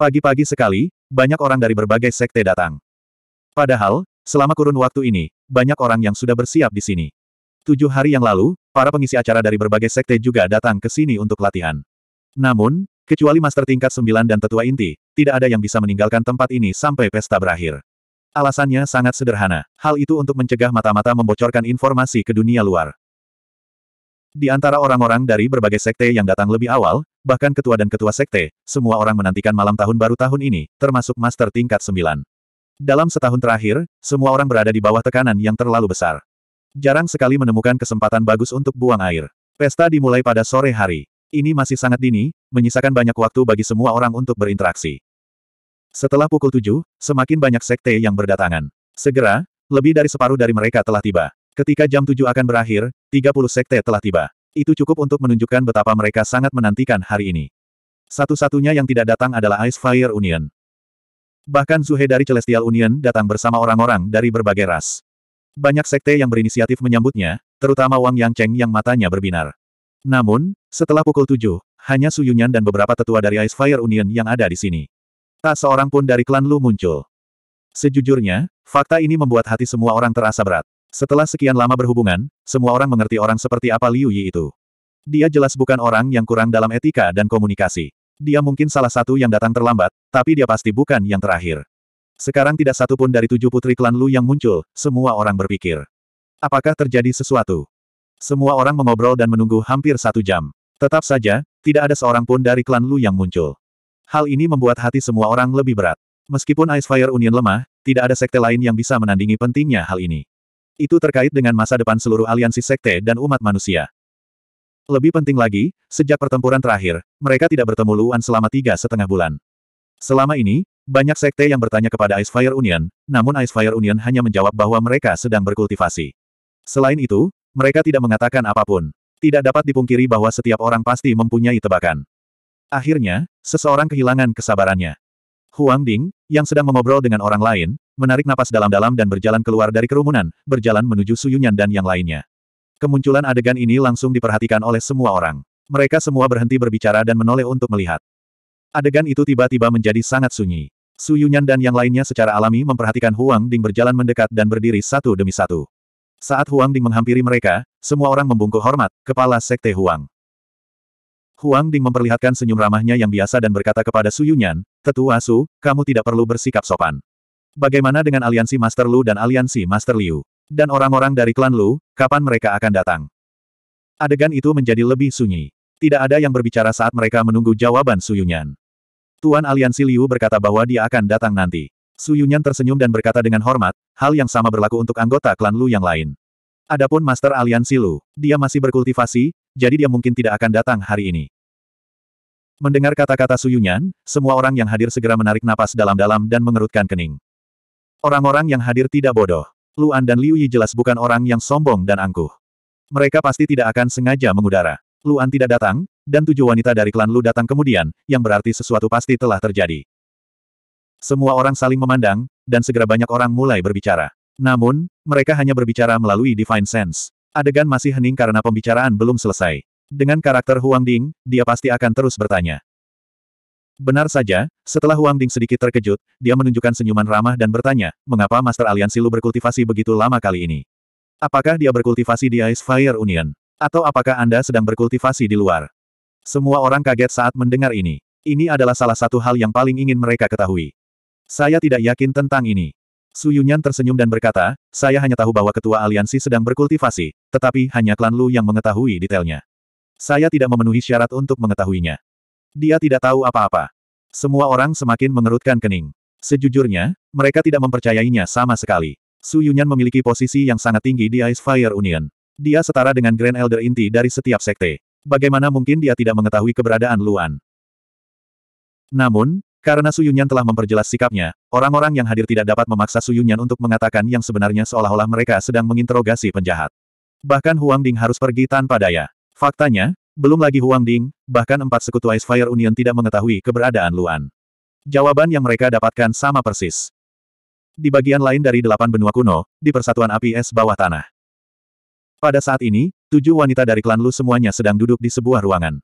Pagi-pagi sekali, banyak orang dari berbagai sekte datang. Padahal, selama kurun waktu ini, banyak orang yang sudah bersiap di sini. Tujuh hari yang lalu, para pengisi acara dari berbagai sekte juga datang ke sini untuk latihan. Namun, kecuali Master tingkat sembilan dan tetua inti, tidak ada yang bisa meninggalkan tempat ini sampai pesta berakhir. Alasannya sangat sederhana. Hal itu untuk mencegah mata-mata membocorkan informasi ke dunia luar. Di antara orang-orang dari berbagai sekte yang datang lebih awal, bahkan ketua dan ketua sekte, semua orang menantikan malam tahun baru tahun ini, termasuk master tingkat 9. Dalam setahun terakhir, semua orang berada di bawah tekanan yang terlalu besar. Jarang sekali menemukan kesempatan bagus untuk buang air. Pesta dimulai pada sore hari. Ini masih sangat dini, menyisakan banyak waktu bagi semua orang untuk berinteraksi. Setelah pukul 7, semakin banyak sekte yang berdatangan. Segera, lebih dari separuh dari mereka telah tiba. Ketika jam 7 akan berakhir, 30 sekte telah tiba. Itu cukup untuk menunjukkan betapa mereka sangat menantikan hari ini. Satu-satunya yang tidak datang adalah Ice Fire Union. Bahkan Zuhe dari Celestial Union datang bersama orang-orang dari berbagai ras. Banyak sekte yang berinisiatif menyambutnya, terutama Wang Yang Cheng yang matanya berbinar. Namun, setelah pukul 7, hanya Su Yunyan dan beberapa tetua dari Ice Fire Union yang ada di sini. Tak seorang pun dari klan Lu muncul. Sejujurnya, fakta ini membuat hati semua orang terasa berat. Setelah sekian lama berhubungan, semua orang mengerti orang seperti apa Liu Yi itu. Dia jelas bukan orang yang kurang dalam etika dan komunikasi. Dia mungkin salah satu yang datang terlambat, tapi dia pasti bukan yang terakhir. Sekarang tidak satu pun dari tujuh putri klan Lu yang muncul, semua orang berpikir. Apakah terjadi sesuatu? Semua orang mengobrol dan menunggu hampir satu jam. Tetap saja, tidak ada seorang pun dari klan Lu yang muncul. Hal ini membuat hati semua orang lebih berat. Meskipun Ice Fire Union lemah, tidak ada sekte lain yang bisa menandingi pentingnya hal ini. Itu terkait dengan masa depan seluruh aliansi sekte dan umat manusia. Lebih penting lagi, sejak pertempuran terakhir, mereka tidak bertemu Luan selama tiga setengah bulan. Selama ini, banyak sekte yang bertanya kepada Ice Fire Union, namun Ice Fire Union hanya menjawab bahwa mereka sedang berkultivasi. Selain itu, mereka tidak mengatakan apapun. Tidak dapat dipungkiri bahwa setiap orang pasti mempunyai tebakan. Akhirnya, seseorang kehilangan kesabarannya. Huang Ding, yang sedang mengobrol dengan orang lain, menarik napas dalam-dalam dan berjalan keluar dari kerumunan, berjalan menuju Suyunyan dan yang lainnya. Kemunculan adegan ini langsung diperhatikan oleh semua orang. Mereka semua berhenti berbicara dan menoleh untuk melihat. Adegan itu tiba-tiba menjadi sangat sunyi. Su Yunyan dan yang lainnya secara alami memperhatikan Huang Ding berjalan mendekat dan berdiri satu demi satu. Saat Huang Ding menghampiri mereka, semua orang membungkuk hormat, kepala sekte Huang. Huang Ding memperlihatkan senyum ramahnya yang biasa dan berkata kepada Su Yunyan, Tetua Su, kamu tidak perlu bersikap sopan. Bagaimana dengan aliansi Master Lu dan aliansi Master Liu? Dan orang-orang dari klan Lu, kapan mereka akan datang? Adegan itu menjadi lebih sunyi. Tidak ada yang berbicara saat mereka menunggu jawaban Suyunyan. Tuan Aliansi Liu berkata bahwa dia akan datang nanti. Suyunyan tersenyum dan berkata dengan hormat, hal yang sama berlaku untuk anggota klan Lu yang lain. Adapun Master Aliansi Lu, dia masih berkultivasi, jadi dia mungkin tidak akan datang hari ini. Mendengar kata-kata Suyunyan, semua orang yang hadir segera menarik napas dalam-dalam dan mengerutkan kening. Orang-orang yang hadir tidak bodoh. Luan dan Liu Yi jelas bukan orang yang sombong dan angkuh. Mereka pasti tidak akan sengaja mengudara. Luan tidak datang, dan tujuh wanita dari klan Lu datang kemudian, yang berarti sesuatu pasti telah terjadi. Semua orang saling memandang, dan segera banyak orang mulai berbicara. Namun, mereka hanya berbicara melalui Divine Sense. Adegan masih hening karena pembicaraan belum selesai. Dengan karakter Huang Ding, dia pasti akan terus bertanya. Benar saja, setelah Huang Ding sedikit terkejut, dia menunjukkan senyuman ramah dan bertanya, mengapa Master Aliansi Lu berkultivasi begitu lama kali ini? Apakah dia berkultivasi di Ice Fire Union? Atau apakah Anda sedang berkultivasi di luar? Semua orang kaget saat mendengar ini. Ini adalah salah satu hal yang paling ingin mereka ketahui. Saya tidak yakin tentang ini. Su Yunyan tersenyum dan berkata, saya hanya tahu bahwa ketua aliansi sedang berkultivasi, tetapi hanya klan Lu yang mengetahui detailnya. Saya tidak memenuhi syarat untuk mengetahuinya. Dia tidak tahu apa-apa. Semua orang semakin mengerutkan kening. Sejujurnya, mereka tidak mempercayainya sama sekali. Su Yunyan memiliki posisi yang sangat tinggi di Ice Fire Union. Dia setara dengan Grand Elder inti dari setiap sekte. Bagaimana mungkin dia tidak mengetahui keberadaan Luan? Namun, karena Su Yunyan telah memperjelas sikapnya, orang-orang yang hadir tidak dapat memaksa Su Yunyan untuk mengatakan yang sebenarnya seolah-olah mereka sedang menginterogasi penjahat. Bahkan Huang Ding harus pergi tanpa daya. Faktanya, belum lagi Huang Ding, bahkan empat sekutu Ice Fire Union tidak mengetahui keberadaan Luan. Jawaban yang mereka dapatkan sama persis. Di bagian lain dari delapan benua kuno, di persatuan api es bawah tanah. Pada saat ini, tujuh wanita dari klan Lu semuanya sedang duduk di sebuah ruangan.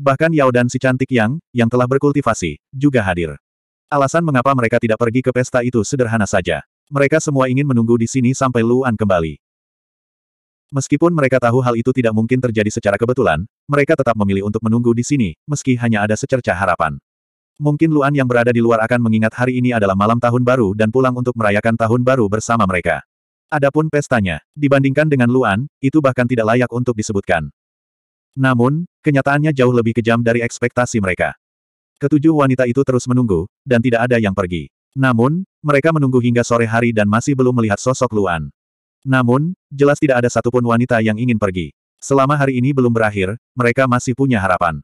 Bahkan Yao dan si cantik Yang, yang telah berkultivasi, juga hadir. Alasan mengapa mereka tidak pergi ke pesta itu sederhana saja. Mereka semua ingin menunggu di sini sampai Luan kembali. Meskipun mereka tahu hal itu tidak mungkin terjadi secara kebetulan, mereka tetap memilih untuk menunggu di sini, meski hanya ada secerca harapan. Mungkin Luan yang berada di luar akan mengingat hari ini adalah malam tahun baru dan pulang untuk merayakan tahun baru bersama mereka. Adapun pestanya, dibandingkan dengan Luan, itu bahkan tidak layak untuk disebutkan. Namun, kenyataannya jauh lebih kejam dari ekspektasi mereka. Ketujuh wanita itu terus menunggu, dan tidak ada yang pergi. Namun, mereka menunggu hingga sore hari dan masih belum melihat sosok Luan. Namun, jelas tidak ada satupun wanita yang ingin pergi. Selama hari ini belum berakhir, mereka masih punya harapan.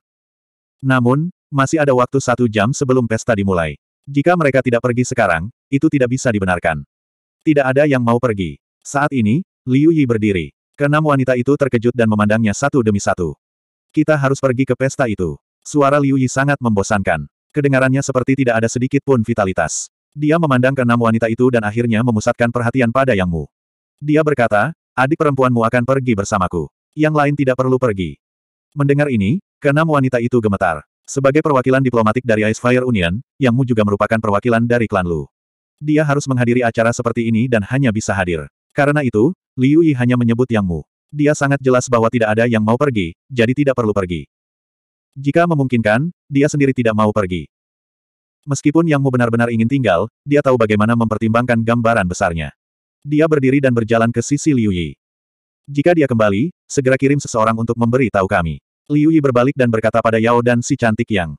Namun, masih ada waktu satu jam sebelum pesta dimulai. Jika mereka tidak pergi sekarang, itu tidak bisa dibenarkan. Tidak ada yang mau pergi. Saat ini, Liu Yi berdiri. Keenam wanita itu terkejut dan memandangnya satu demi satu. Kita harus pergi ke pesta itu. Suara Liu Yi sangat membosankan. Kedengarannya seperti tidak ada sedikit pun vitalitas. Dia memandang keenam wanita itu dan akhirnya memusatkan perhatian pada Yang Mu. Dia berkata, adik perempuanmu akan pergi bersamaku. Yang lain tidak perlu pergi. Mendengar ini, keenam wanita itu gemetar. Sebagai perwakilan diplomatik dari Ice Fire Union, Yang Mu juga merupakan perwakilan dari klan Lu. Dia harus menghadiri acara seperti ini dan hanya bisa hadir. Karena itu, Liu Yi hanya menyebut Yang Mu. Dia sangat jelas bahwa tidak ada yang mau pergi, jadi tidak perlu pergi. Jika memungkinkan, dia sendiri tidak mau pergi. Meskipun Yang Mu benar-benar ingin tinggal, dia tahu bagaimana mempertimbangkan gambaran besarnya. Dia berdiri dan berjalan ke sisi Liu Yi. Jika dia kembali, segera kirim seseorang untuk memberi tahu kami. Liu Yi berbalik dan berkata pada Yao dan si cantik yang.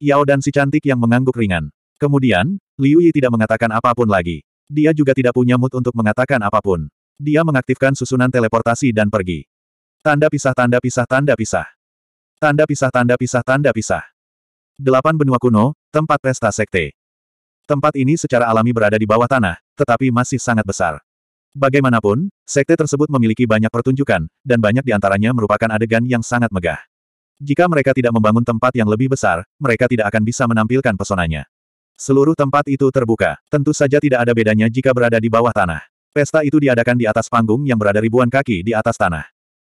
Yao dan si cantik yang mengangguk ringan. Kemudian, Liu Yi tidak mengatakan apapun lagi. Dia juga tidak punya mood untuk mengatakan apapun. Dia mengaktifkan susunan teleportasi dan pergi. Tanda pisah tanda pisah tanda pisah. Tanda pisah tanda pisah tanda pisah. Delapan benua kuno, tempat pesta sekte. Tempat ini secara alami berada di bawah tanah, tetapi masih sangat besar. Bagaimanapun, sekte tersebut memiliki banyak pertunjukan, dan banyak di antaranya merupakan adegan yang sangat megah. Jika mereka tidak membangun tempat yang lebih besar, mereka tidak akan bisa menampilkan pesonanya. Seluruh tempat itu terbuka, tentu saja tidak ada bedanya jika berada di bawah tanah. Pesta itu diadakan di atas panggung yang berada ribuan kaki di atas tanah.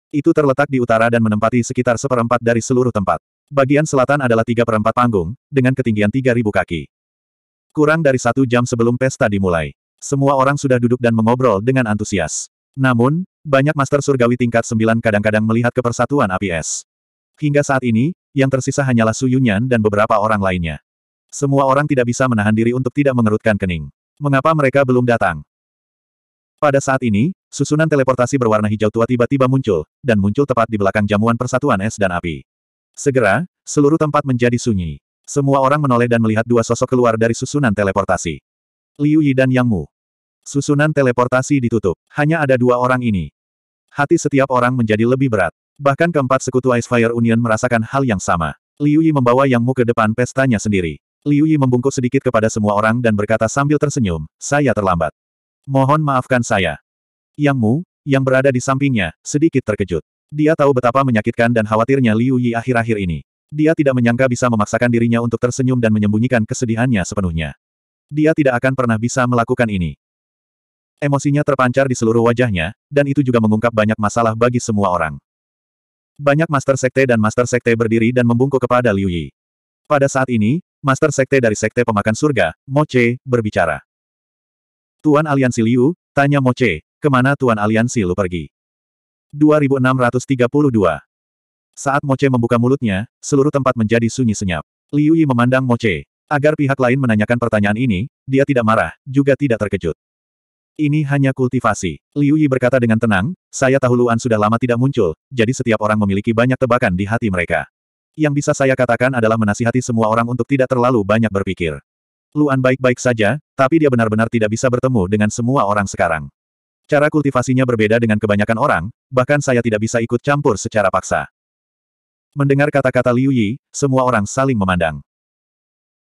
Itu terletak di utara dan menempati sekitar seperempat dari seluruh tempat. Bagian selatan adalah tiga perempat panggung, dengan ketinggian 3.000 kaki. Kurang dari satu jam sebelum pesta dimulai. Semua orang sudah duduk dan mengobrol dengan antusias. Namun, banyak master surgawi tingkat sembilan kadang-kadang melihat kepersatuan api es. Hingga saat ini, yang tersisa hanyalah Su Yunyan dan beberapa orang lainnya. Semua orang tidak bisa menahan diri untuk tidak mengerutkan kening. Mengapa mereka belum datang? Pada saat ini, susunan teleportasi berwarna hijau tua tiba-tiba muncul, dan muncul tepat di belakang jamuan persatuan es dan api. Segera, seluruh tempat menjadi sunyi. Semua orang menoleh dan melihat dua sosok keluar dari susunan teleportasi. Liu Yi dan Yang Mu. Susunan teleportasi ditutup. Hanya ada dua orang ini. Hati setiap orang menjadi lebih berat. Bahkan keempat sekutu Ice Fire Union merasakan hal yang sama. Liu Yi membawa Yang Mu ke depan pestanya sendiri. Liu Yi membungkuk sedikit kepada semua orang dan berkata sambil tersenyum, saya terlambat. Mohon maafkan saya. Yang Mu, yang berada di sampingnya, sedikit terkejut. Dia tahu betapa menyakitkan dan khawatirnya Liu Yi akhir-akhir ini. Dia tidak menyangka bisa memaksakan dirinya untuk tersenyum dan menyembunyikan kesedihannya sepenuhnya. Dia tidak akan pernah bisa melakukan ini. Emosinya terpancar di seluruh wajahnya, dan itu juga mengungkap banyak masalah bagi semua orang. Banyak Master Sekte dan Master Sekte berdiri dan membungkuk kepada Liu Yi. Pada saat ini, Master Sekte dari Sekte Pemakan Surga, Che, berbicara. Tuan Aliansi Liu, tanya Che, kemana Tuan Aliansi Lu pergi? 2632 saat Moche membuka mulutnya, seluruh tempat menjadi sunyi senyap. Liu Yi memandang Moche. Agar pihak lain menanyakan pertanyaan ini, dia tidak marah, juga tidak terkejut. Ini hanya kultivasi. Liu Yi berkata dengan tenang, saya tahu Luan sudah lama tidak muncul, jadi setiap orang memiliki banyak tebakan di hati mereka. Yang bisa saya katakan adalah menasihati semua orang untuk tidak terlalu banyak berpikir. Luan baik-baik saja, tapi dia benar-benar tidak bisa bertemu dengan semua orang sekarang. Cara kultivasinya berbeda dengan kebanyakan orang, bahkan saya tidak bisa ikut campur secara paksa. Mendengar kata-kata Liu Yi, semua orang saling memandang.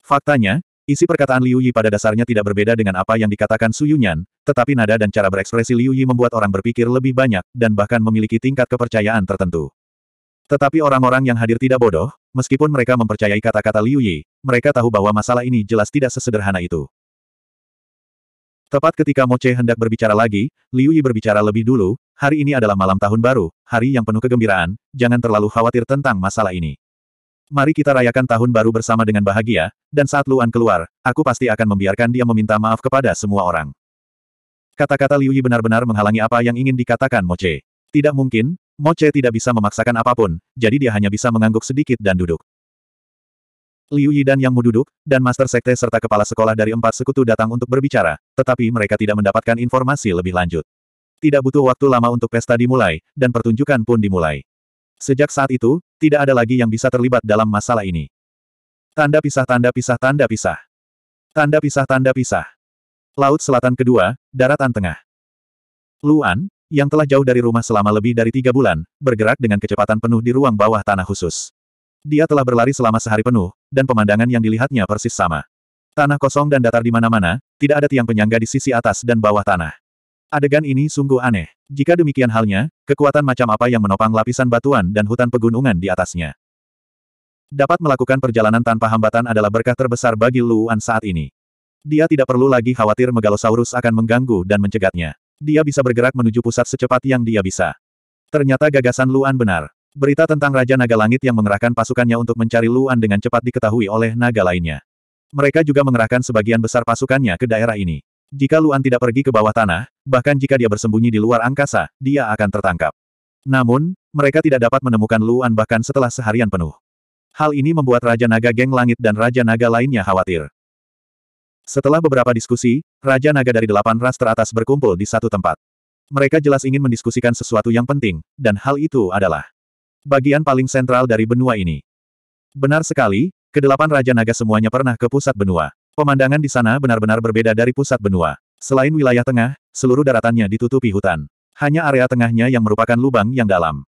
Faktanya, isi perkataan Liu Yi pada dasarnya tidak berbeda dengan apa yang dikatakan Su Yunyan, tetapi nada dan cara berekspresi Liu Yi membuat orang berpikir lebih banyak, dan bahkan memiliki tingkat kepercayaan tertentu. Tetapi orang-orang yang hadir tidak bodoh, meskipun mereka mempercayai kata-kata Liu Yi, mereka tahu bahwa masalah ini jelas tidak sesederhana itu. Tepat ketika Che hendak berbicara lagi, Liu Yi berbicara lebih dulu, Hari ini adalah malam tahun baru, hari yang penuh kegembiraan, jangan terlalu khawatir tentang masalah ini. Mari kita rayakan tahun baru bersama dengan bahagia, dan saat Luan keluar, aku pasti akan membiarkan dia meminta maaf kepada semua orang. Kata-kata Liu Yi benar-benar menghalangi apa yang ingin dikatakan Moce. Tidak mungkin, Moce tidak bisa memaksakan apapun, jadi dia hanya bisa mengangguk sedikit dan duduk. Liu Yi dan Yang Mu duduk, dan Master Sekte serta kepala sekolah dari empat sekutu datang untuk berbicara, tetapi mereka tidak mendapatkan informasi lebih lanjut tidak butuh waktu lama untuk pesta dimulai, dan pertunjukan pun dimulai. Sejak saat itu, tidak ada lagi yang bisa terlibat dalam masalah ini. Tanda pisah tanda pisah tanda pisah. Tanda pisah tanda pisah. Laut Selatan Kedua, Daratan Tengah. Luan, yang telah jauh dari rumah selama lebih dari tiga bulan, bergerak dengan kecepatan penuh di ruang bawah tanah khusus. Dia telah berlari selama sehari penuh, dan pemandangan yang dilihatnya persis sama. Tanah kosong dan datar di mana-mana, tidak ada tiang penyangga di sisi atas dan bawah tanah. Adegan ini sungguh aneh. Jika demikian halnya, kekuatan macam apa yang menopang lapisan batuan dan hutan pegunungan di atasnya? Dapat melakukan perjalanan tanpa hambatan adalah berkah terbesar bagi Luan saat ini. Dia tidak perlu lagi khawatir Megalosaurus akan mengganggu dan mencegatnya. Dia bisa bergerak menuju pusat secepat yang dia bisa. Ternyata gagasan Luan benar. Berita tentang Raja Naga Langit yang mengerahkan pasukannya untuk mencari Luan dengan cepat diketahui oleh naga lainnya. Mereka juga mengerahkan sebagian besar pasukannya ke daerah ini. Jika Luan tidak pergi ke bawah tanah, bahkan jika dia bersembunyi di luar angkasa, dia akan tertangkap. Namun, mereka tidak dapat menemukan Luan bahkan setelah seharian penuh. Hal ini membuat Raja Naga Geng Langit dan Raja Naga lainnya khawatir. Setelah beberapa diskusi, Raja Naga dari delapan ras teratas berkumpul di satu tempat. Mereka jelas ingin mendiskusikan sesuatu yang penting, dan hal itu adalah bagian paling sentral dari benua ini. Benar sekali, kedelapan Raja Naga semuanya pernah ke pusat benua. Pemandangan di sana benar-benar berbeda dari pusat benua. Selain wilayah tengah, seluruh daratannya ditutupi hutan. Hanya area tengahnya yang merupakan lubang yang dalam.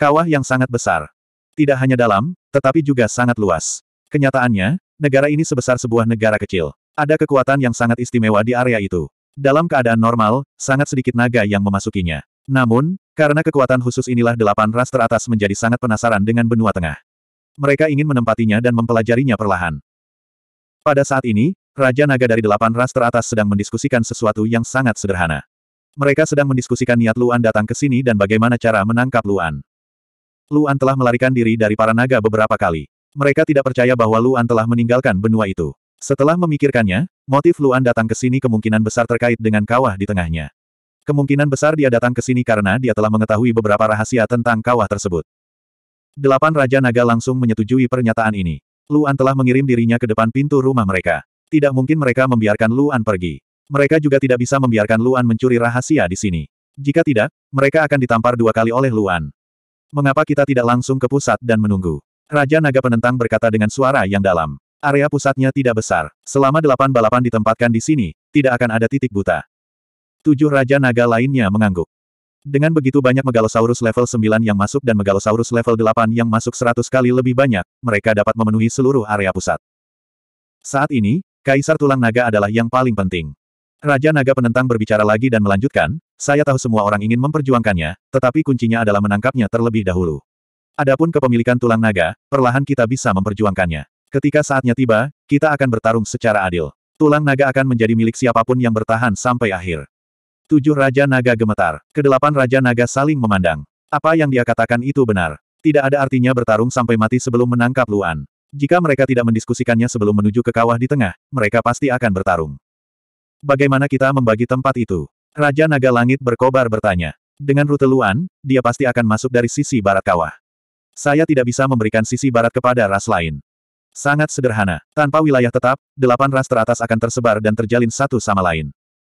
Kawah yang sangat besar. Tidak hanya dalam, tetapi juga sangat luas. Kenyataannya, negara ini sebesar sebuah negara kecil. Ada kekuatan yang sangat istimewa di area itu. Dalam keadaan normal, sangat sedikit naga yang memasukinya. Namun, karena kekuatan khusus inilah delapan ras teratas menjadi sangat penasaran dengan benua tengah. Mereka ingin menempatinya dan mempelajarinya perlahan. Pada saat ini, Raja Naga dari delapan ras teratas sedang mendiskusikan sesuatu yang sangat sederhana. Mereka sedang mendiskusikan niat Luan datang ke sini dan bagaimana cara menangkap Luan. Luan telah melarikan diri dari para naga beberapa kali. Mereka tidak percaya bahwa Luan telah meninggalkan benua itu. Setelah memikirkannya, motif Luan datang ke sini kemungkinan besar terkait dengan kawah di tengahnya. Kemungkinan besar dia datang ke sini karena dia telah mengetahui beberapa rahasia tentang kawah tersebut. Delapan Raja Naga langsung menyetujui pernyataan ini. Luan telah mengirim dirinya ke depan pintu rumah mereka. Tidak mungkin mereka membiarkan Luan pergi. Mereka juga tidak bisa membiarkan Luan mencuri rahasia di sini. Jika tidak, mereka akan ditampar dua kali oleh Luan. Mengapa kita tidak langsung ke pusat dan menunggu? Raja Naga Penentang berkata dengan suara yang dalam. Area pusatnya tidak besar. Selama delapan balapan ditempatkan di sini, tidak akan ada titik buta. Tujuh Raja Naga lainnya mengangguk. Dengan begitu banyak Megalosaurus level 9 yang masuk dan Megalosaurus level 8 yang masuk 100 kali lebih banyak, mereka dapat memenuhi seluruh area pusat. Saat ini, Kaisar Tulang Naga adalah yang paling penting. Raja Naga Penentang berbicara lagi dan melanjutkan, saya tahu semua orang ingin memperjuangkannya, tetapi kuncinya adalah menangkapnya terlebih dahulu. Adapun kepemilikan Tulang Naga, perlahan kita bisa memperjuangkannya. Ketika saatnya tiba, kita akan bertarung secara adil. Tulang Naga akan menjadi milik siapapun yang bertahan sampai akhir. Tujuh Raja Naga gemetar. Kedelapan Raja Naga saling memandang. Apa yang dia katakan itu benar. Tidak ada artinya bertarung sampai mati sebelum menangkap Luan. Jika mereka tidak mendiskusikannya sebelum menuju ke kawah di tengah, mereka pasti akan bertarung. Bagaimana kita membagi tempat itu? Raja Naga Langit berkobar bertanya. Dengan rute Luan, dia pasti akan masuk dari sisi barat kawah. Saya tidak bisa memberikan sisi barat kepada ras lain. Sangat sederhana. Tanpa wilayah tetap, delapan ras teratas akan tersebar dan terjalin satu sama lain.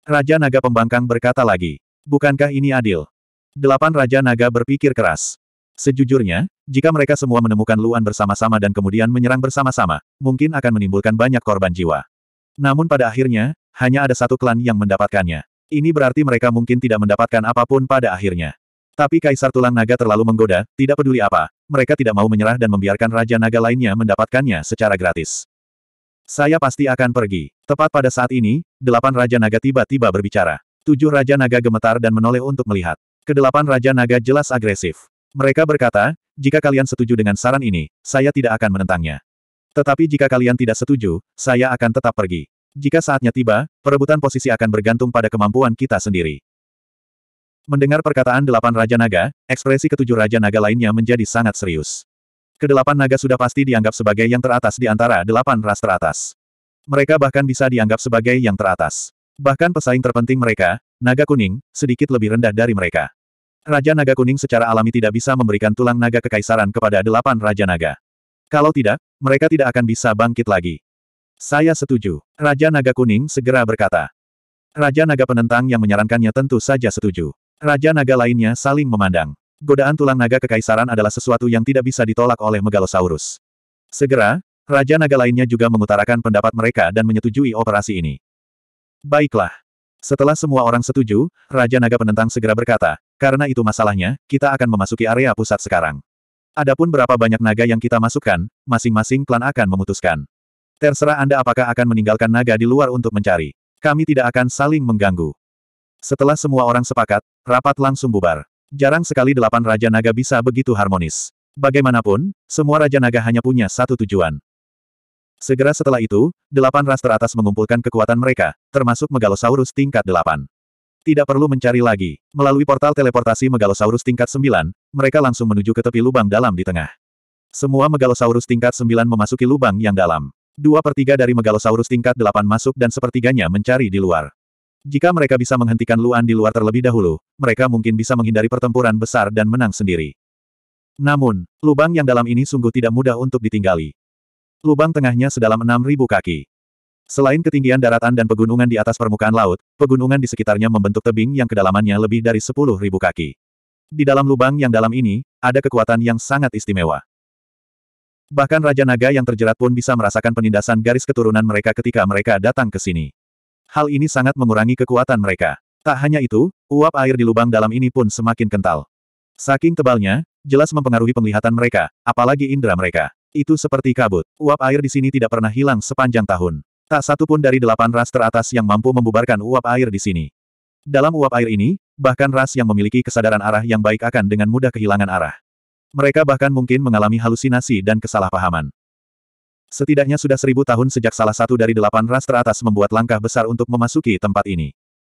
Raja Naga Pembangkang berkata lagi. Bukankah ini adil? Delapan Raja Naga berpikir keras. Sejujurnya, jika mereka semua menemukan Luan bersama-sama dan kemudian menyerang bersama-sama, mungkin akan menimbulkan banyak korban jiwa. Namun pada akhirnya, hanya ada satu klan yang mendapatkannya. Ini berarti mereka mungkin tidak mendapatkan apapun pada akhirnya. Tapi Kaisar Tulang Naga terlalu menggoda, tidak peduli apa, mereka tidak mau menyerah dan membiarkan Raja Naga lainnya mendapatkannya secara gratis. Saya pasti akan pergi. Tepat pada saat ini, delapan Raja Naga tiba-tiba berbicara. Tujuh Raja Naga gemetar dan menoleh untuk melihat. Kedelapan Raja Naga jelas agresif. Mereka berkata, jika kalian setuju dengan saran ini, saya tidak akan menentangnya. Tetapi jika kalian tidak setuju, saya akan tetap pergi. Jika saatnya tiba, perebutan posisi akan bergantung pada kemampuan kita sendiri. Mendengar perkataan delapan Raja Naga, ekspresi ketujuh Raja Naga lainnya menjadi sangat serius. Kedelapan naga sudah pasti dianggap sebagai yang teratas di antara delapan ras teratas. Mereka bahkan bisa dianggap sebagai yang teratas. Bahkan pesaing terpenting mereka, naga kuning, sedikit lebih rendah dari mereka. Raja Naga Kuning secara alami tidak bisa memberikan tulang naga kekaisaran kepada delapan Raja Naga. Kalau tidak, mereka tidak akan bisa bangkit lagi. Saya setuju. Raja Naga Kuning segera berkata. Raja Naga penentang yang menyarankannya tentu saja setuju. Raja Naga lainnya saling memandang godaan tulang naga kekaisaran adalah sesuatu yang tidak bisa ditolak oleh Megalosaurus. Segera, Raja naga lainnya juga mengutarakan pendapat mereka dan menyetujui operasi ini. Baiklah. Setelah semua orang setuju, Raja Naga Penentang segera berkata, karena itu masalahnya, kita akan memasuki area pusat sekarang. Adapun berapa banyak naga yang kita masukkan, masing-masing klan akan memutuskan. Terserah Anda apakah akan meninggalkan naga di luar untuk mencari. Kami tidak akan saling mengganggu. Setelah semua orang sepakat, rapat langsung bubar. Jarang sekali delapan Raja Naga bisa begitu harmonis. Bagaimanapun, semua Raja Naga hanya punya satu tujuan. Segera setelah itu, delapan ras teratas mengumpulkan kekuatan mereka, termasuk Megalosaurus tingkat delapan. Tidak perlu mencari lagi. Melalui portal teleportasi Megalosaurus tingkat sembilan, mereka langsung menuju ke tepi lubang dalam di tengah. Semua Megalosaurus tingkat sembilan memasuki lubang yang dalam. Dua per tiga dari Megalosaurus tingkat delapan masuk dan sepertiganya mencari di luar. Jika mereka bisa menghentikan Luan di luar terlebih dahulu, mereka mungkin bisa menghindari pertempuran besar dan menang sendiri. Namun, lubang yang dalam ini sungguh tidak mudah untuk ditinggali. Lubang tengahnya sedalam 6.000 kaki. Selain ketinggian daratan dan pegunungan di atas permukaan laut, pegunungan di sekitarnya membentuk tebing yang kedalamannya lebih dari 10.000 kaki. Di dalam lubang yang dalam ini, ada kekuatan yang sangat istimewa. Bahkan Raja Naga yang terjerat pun bisa merasakan penindasan garis keturunan mereka ketika mereka datang ke sini. Hal ini sangat mengurangi kekuatan mereka. Tak hanya itu, uap air di lubang dalam ini pun semakin kental. Saking tebalnya, jelas mempengaruhi penglihatan mereka, apalagi indera mereka. Itu seperti kabut. Uap air di sini tidak pernah hilang sepanjang tahun. Tak satu pun dari delapan ras teratas yang mampu membubarkan uap air di sini. Dalam uap air ini, bahkan ras yang memiliki kesadaran arah yang baik akan dengan mudah kehilangan arah. Mereka bahkan mungkin mengalami halusinasi dan kesalahpahaman. Setidaknya sudah seribu tahun sejak salah satu dari delapan ras teratas membuat langkah besar untuk memasuki tempat ini.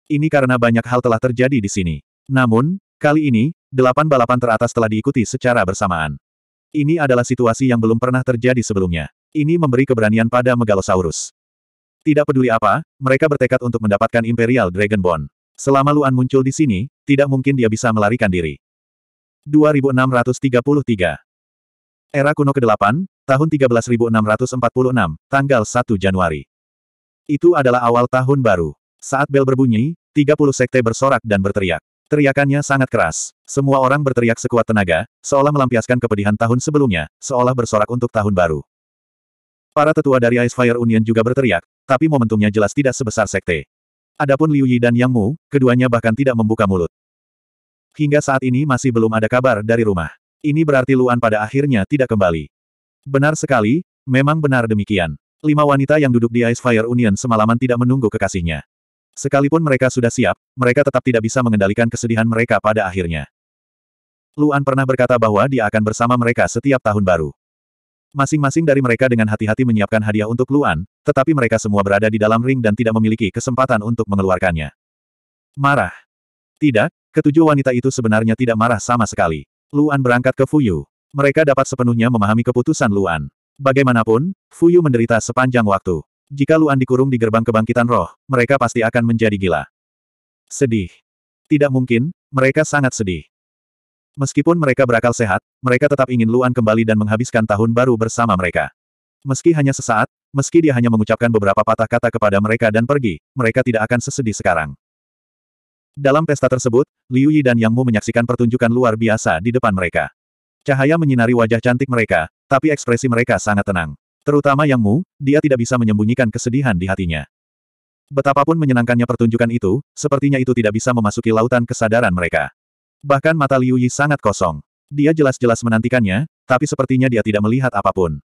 Ini karena banyak hal telah terjadi di sini. Namun, kali ini, delapan balapan teratas telah diikuti secara bersamaan. Ini adalah situasi yang belum pernah terjadi sebelumnya. Ini memberi keberanian pada Megalosaurus. Tidak peduli apa, mereka bertekad untuk mendapatkan Imperial Dragonborn. Selama Luan muncul di sini, tidak mungkin dia bisa melarikan diri. 2633 Era kuno ke-8, tahun 13646, tanggal 1 Januari. Itu adalah awal tahun baru. Saat bel berbunyi, 30 sekte bersorak dan berteriak. Teriakannya sangat keras. Semua orang berteriak sekuat tenaga, seolah melampiaskan kepedihan tahun sebelumnya, seolah bersorak untuk tahun baru. Para tetua dari Ice Fire Union juga berteriak, tapi momentumnya jelas tidak sebesar sekte. Adapun Liu Yi dan Yang Mu, keduanya bahkan tidak membuka mulut. Hingga saat ini masih belum ada kabar dari rumah. Ini berarti Luan pada akhirnya tidak kembali. Benar sekali, memang benar demikian. Lima wanita yang duduk di Ice Fire Union semalaman tidak menunggu kekasihnya. Sekalipun mereka sudah siap, mereka tetap tidak bisa mengendalikan kesedihan mereka pada akhirnya. Luan pernah berkata bahwa dia akan bersama mereka setiap tahun baru. Masing-masing dari mereka dengan hati-hati menyiapkan hadiah untuk Luan, tetapi mereka semua berada di dalam ring dan tidak memiliki kesempatan untuk mengeluarkannya. Marah. Tidak, ketujuh wanita itu sebenarnya tidak marah sama sekali. Luan berangkat ke Fuyu. Mereka dapat sepenuhnya memahami keputusan Luan. Bagaimanapun, Fuyu menderita sepanjang waktu. Jika Luan dikurung di gerbang kebangkitan roh, mereka pasti akan menjadi gila. Sedih. Tidak mungkin, mereka sangat sedih. Meskipun mereka berakal sehat, mereka tetap ingin Luan kembali dan menghabiskan tahun baru bersama mereka. Meski hanya sesaat, meski dia hanya mengucapkan beberapa patah kata kepada mereka dan pergi, mereka tidak akan sesedih sekarang. Dalam pesta tersebut, Liu Yi dan Yang Mu menyaksikan pertunjukan luar biasa di depan mereka. Cahaya menyinari wajah cantik mereka, tapi ekspresi mereka sangat tenang. Terutama Yang Mu, dia tidak bisa menyembunyikan kesedihan di hatinya. Betapapun menyenangkannya pertunjukan itu, sepertinya itu tidak bisa memasuki lautan kesadaran mereka. Bahkan mata Liu Yi sangat kosong. Dia jelas-jelas menantikannya, tapi sepertinya dia tidak melihat apapun.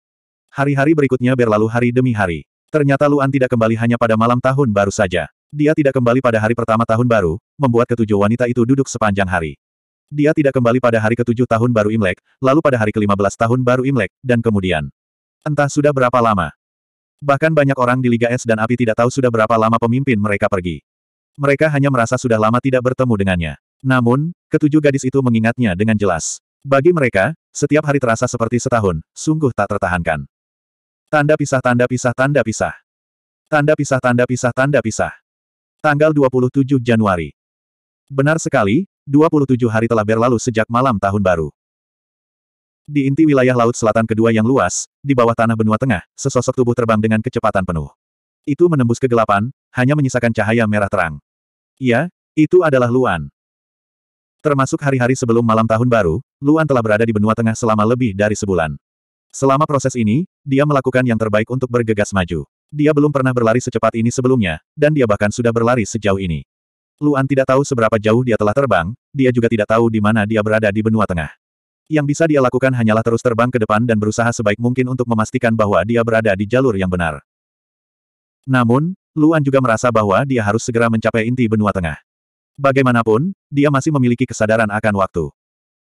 Hari-hari berikutnya berlalu hari demi hari. Ternyata Luan tidak kembali hanya pada malam tahun baru saja. Dia tidak kembali pada hari pertama tahun baru, membuat ketujuh wanita itu duduk sepanjang hari. Dia tidak kembali pada hari ketujuh tahun baru Imlek, lalu pada hari ke-15 tahun baru Imlek, dan kemudian. Entah sudah berapa lama. Bahkan banyak orang di Liga S dan API tidak tahu sudah berapa lama pemimpin mereka pergi. Mereka hanya merasa sudah lama tidak bertemu dengannya. Namun, ketujuh gadis itu mengingatnya dengan jelas. Bagi mereka, setiap hari terasa seperti setahun, sungguh tak tertahankan. Tanda pisah tanda pisah tanda pisah. Tanda pisah tanda pisah tanda pisah. Tanggal 27 Januari. Benar sekali, 27 hari telah berlalu sejak malam tahun baru. Di inti wilayah laut selatan kedua yang luas, di bawah tanah benua tengah, sesosok tubuh terbang dengan kecepatan penuh. Itu menembus kegelapan, hanya menyisakan cahaya merah terang. Iya, itu adalah Luan. Termasuk hari-hari sebelum malam tahun baru, Luan telah berada di benua tengah selama lebih dari sebulan. Selama proses ini, dia melakukan yang terbaik untuk bergegas maju. Dia belum pernah berlari secepat ini sebelumnya, dan dia bahkan sudah berlari sejauh ini. Luan tidak tahu seberapa jauh dia telah terbang, dia juga tidak tahu di mana dia berada di benua tengah. Yang bisa dia lakukan hanyalah terus terbang ke depan dan berusaha sebaik mungkin untuk memastikan bahwa dia berada di jalur yang benar. Namun, Luan juga merasa bahwa dia harus segera mencapai inti benua tengah. Bagaimanapun, dia masih memiliki kesadaran akan waktu.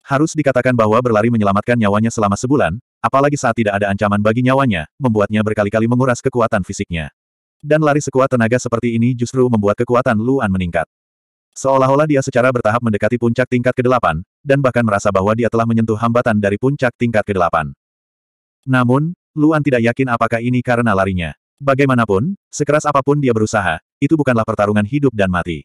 Harus dikatakan bahwa berlari menyelamatkan nyawanya selama sebulan, apalagi saat tidak ada ancaman bagi nyawanya, membuatnya berkali-kali menguras kekuatan fisiknya. Dan lari sekuat tenaga seperti ini justru membuat kekuatan Luan meningkat. Seolah-olah dia secara bertahap mendekati puncak tingkat ke-8, dan bahkan merasa bahwa dia telah menyentuh hambatan dari puncak tingkat ke-8. Namun, Luan tidak yakin apakah ini karena larinya. Bagaimanapun, sekeras apapun dia berusaha, itu bukanlah pertarungan hidup dan mati.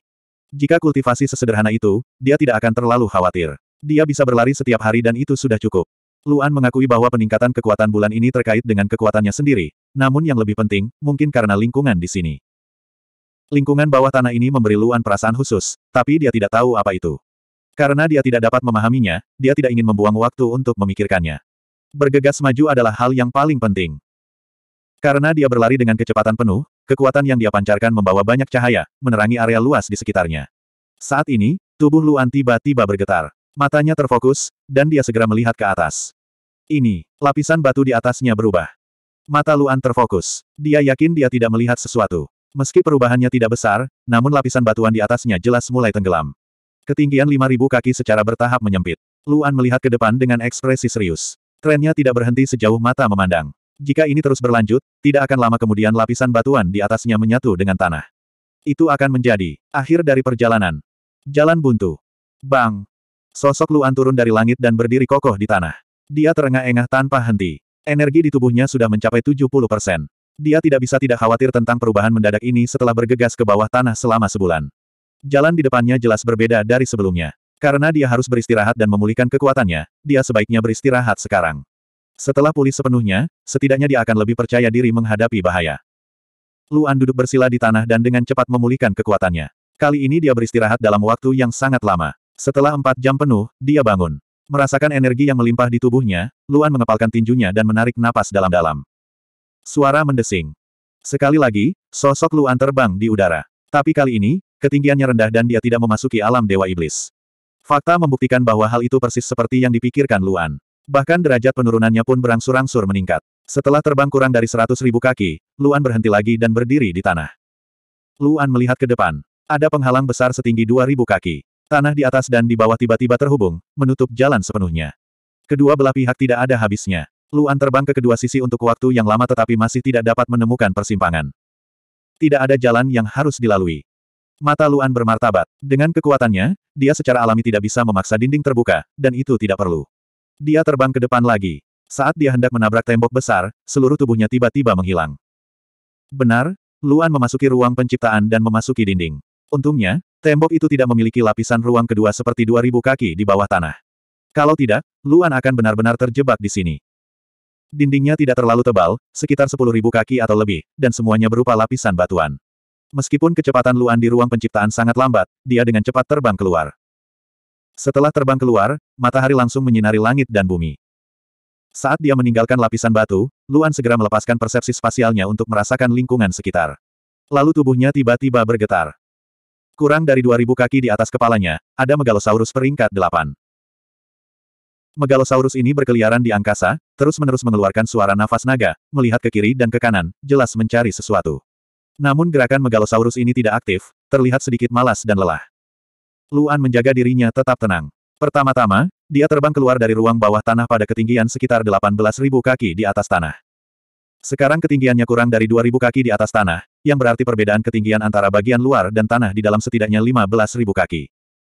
Jika kultivasi sesederhana itu, dia tidak akan terlalu khawatir. Dia bisa berlari setiap hari dan itu sudah cukup. Luan mengakui bahwa peningkatan kekuatan bulan ini terkait dengan kekuatannya sendiri, namun yang lebih penting, mungkin karena lingkungan di sini. Lingkungan bawah tanah ini memberi Luan perasaan khusus, tapi dia tidak tahu apa itu. Karena dia tidak dapat memahaminya, dia tidak ingin membuang waktu untuk memikirkannya. Bergegas maju adalah hal yang paling penting. Karena dia berlari dengan kecepatan penuh, kekuatan yang dia pancarkan membawa banyak cahaya, menerangi area luas di sekitarnya. Saat ini, tubuh Luan tiba-tiba bergetar. Matanya terfokus, dan dia segera melihat ke atas. Ini, lapisan batu di atasnya berubah. Mata Luan terfokus. Dia yakin dia tidak melihat sesuatu. Meski perubahannya tidak besar, namun lapisan batuan di atasnya jelas mulai tenggelam. Ketinggian 5.000 kaki secara bertahap menyempit. Luan melihat ke depan dengan ekspresi serius. Trennya tidak berhenti sejauh mata memandang. Jika ini terus berlanjut, tidak akan lama kemudian lapisan batuan di atasnya menyatu dengan tanah. Itu akan menjadi akhir dari perjalanan. Jalan buntu. Bang! Sosok Luan turun dari langit dan berdiri kokoh di tanah. Dia terengah-engah tanpa henti. Energi di tubuhnya sudah mencapai 70 persen. Dia tidak bisa tidak khawatir tentang perubahan mendadak ini setelah bergegas ke bawah tanah selama sebulan. Jalan di depannya jelas berbeda dari sebelumnya. Karena dia harus beristirahat dan memulihkan kekuatannya, dia sebaiknya beristirahat sekarang. Setelah pulih sepenuhnya, setidaknya dia akan lebih percaya diri menghadapi bahaya. Luan duduk bersila di tanah dan dengan cepat memulihkan kekuatannya. Kali ini dia beristirahat dalam waktu yang sangat lama. Setelah empat jam penuh, dia bangun. Merasakan energi yang melimpah di tubuhnya, Luan mengepalkan tinjunya dan menarik napas dalam-dalam. Suara mendesing. Sekali lagi, sosok Luan terbang di udara. Tapi kali ini, ketinggiannya rendah dan dia tidak memasuki alam Dewa Iblis. Fakta membuktikan bahwa hal itu persis seperti yang dipikirkan Luan. Bahkan derajat penurunannya pun berangsur-angsur meningkat. Setelah terbang kurang dari seratus ribu kaki, Luan berhenti lagi dan berdiri di tanah. Luan melihat ke depan. Ada penghalang besar setinggi dua ribu kaki. Tanah di atas dan di bawah tiba-tiba terhubung, menutup jalan sepenuhnya. Kedua belah pihak tidak ada habisnya. Luan terbang ke kedua sisi untuk waktu yang lama tetapi masih tidak dapat menemukan persimpangan. Tidak ada jalan yang harus dilalui. Mata Luan bermartabat. Dengan kekuatannya, dia secara alami tidak bisa memaksa dinding terbuka, dan itu tidak perlu. Dia terbang ke depan lagi. Saat dia hendak menabrak tembok besar, seluruh tubuhnya tiba-tiba menghilang. Benar, Luan memasuki ruang penciptaan dan memasuki dinding. Untungnya, tembok itu tidak memiliki lapisan ruang kedua seperti 2000 kaki di bawah tanah. Kalau tidak, Luan akan benar-benar terjebak di sini. Dindingnya tidak terlalu tebal, sekitar 10.000 kaki atau lebih, dan semuanya berupa lapisan batuan. Meskipun kecepatan Luan di ruang penciptaan sangat lambat, dia dengan cepat terbang keluar. Setelah terbang keluar, matahari langsung menyinari langit dan bumi. Saat dia meninggalkan lapisan batu, Luan segera melepaskan persepsi spasialnya untuk merasakan lingkungan sekitar. Lalu tubuhnya tiba-tiba bergetar. Kurang dari 2000 kaki di atas kepalanya, ada megalosaurus peringkat 8. Megalosaurus ini berkeliaran di angkasa, terus-menerus mengeluarkan suara nafas naga, melihat ke kiri dan ke kanan, jelas mencari sesuatu. Namun gerakan Megalosaurus ini tidak aktif, terlihat sedikit malas dan lelah. Luan menjaga dirinya tetap tenang. Pertama-tama, dia terbang keluar dari ruang bawah tanah pada ketinggian sekitar 18.000 kaki di atas tanah. Sekarang ketinggiannya kurang dari 2.000 kaki di atas tanah, yang berarti perbedaan ketinggian antara bagian luar dan tanah di dalam setidaknya 15.000 kaki.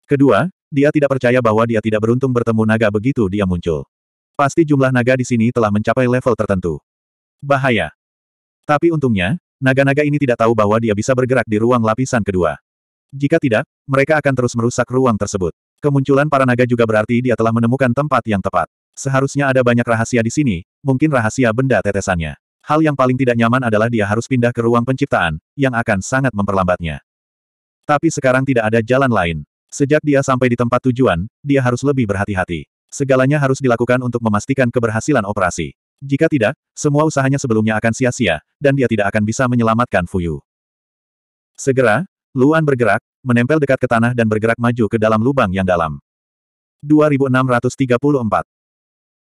Kedua, dia tidak percaya bahwa dia tidak beruntung bertemu naga begitu dia muncul. Pasti jumlah naga di sini telah mencapai level tertentu. Bahaya. Tapi untungnya, naga-naga ini tidak tahu bahwa dia bisa bergerak di ruang lapisan kedua. Jika tidak, mereka akan terus merusak ruang tersebut. Kemunculan para naga juga berarti dia telah menemukan tempat yang tepat. Seharusnya ada banyak rahasia di sini, mungkin rahasia benda tetesannya. Hal yang paling tidak nyaman adalah dia harus pindah ke ruang penciptaan, yang akan sangat memperlambatnya. Tapi sekarang tidak ada jalan lain. Sejak dia sampai di tempat tujuan, dia harus lebih berhati-hati. Segalanya harus dilakukan untuk memastikan keberhasilan operasi. Jika tidak, semua usahanya sebelumnya akan sia-sia, dan dia tidak akan bisa menyelamatkan Fuyu. Segera, Luan bergerak, menempel dekat ke tanah dan bergerak maju ke dalam lubang yang dalam. 2634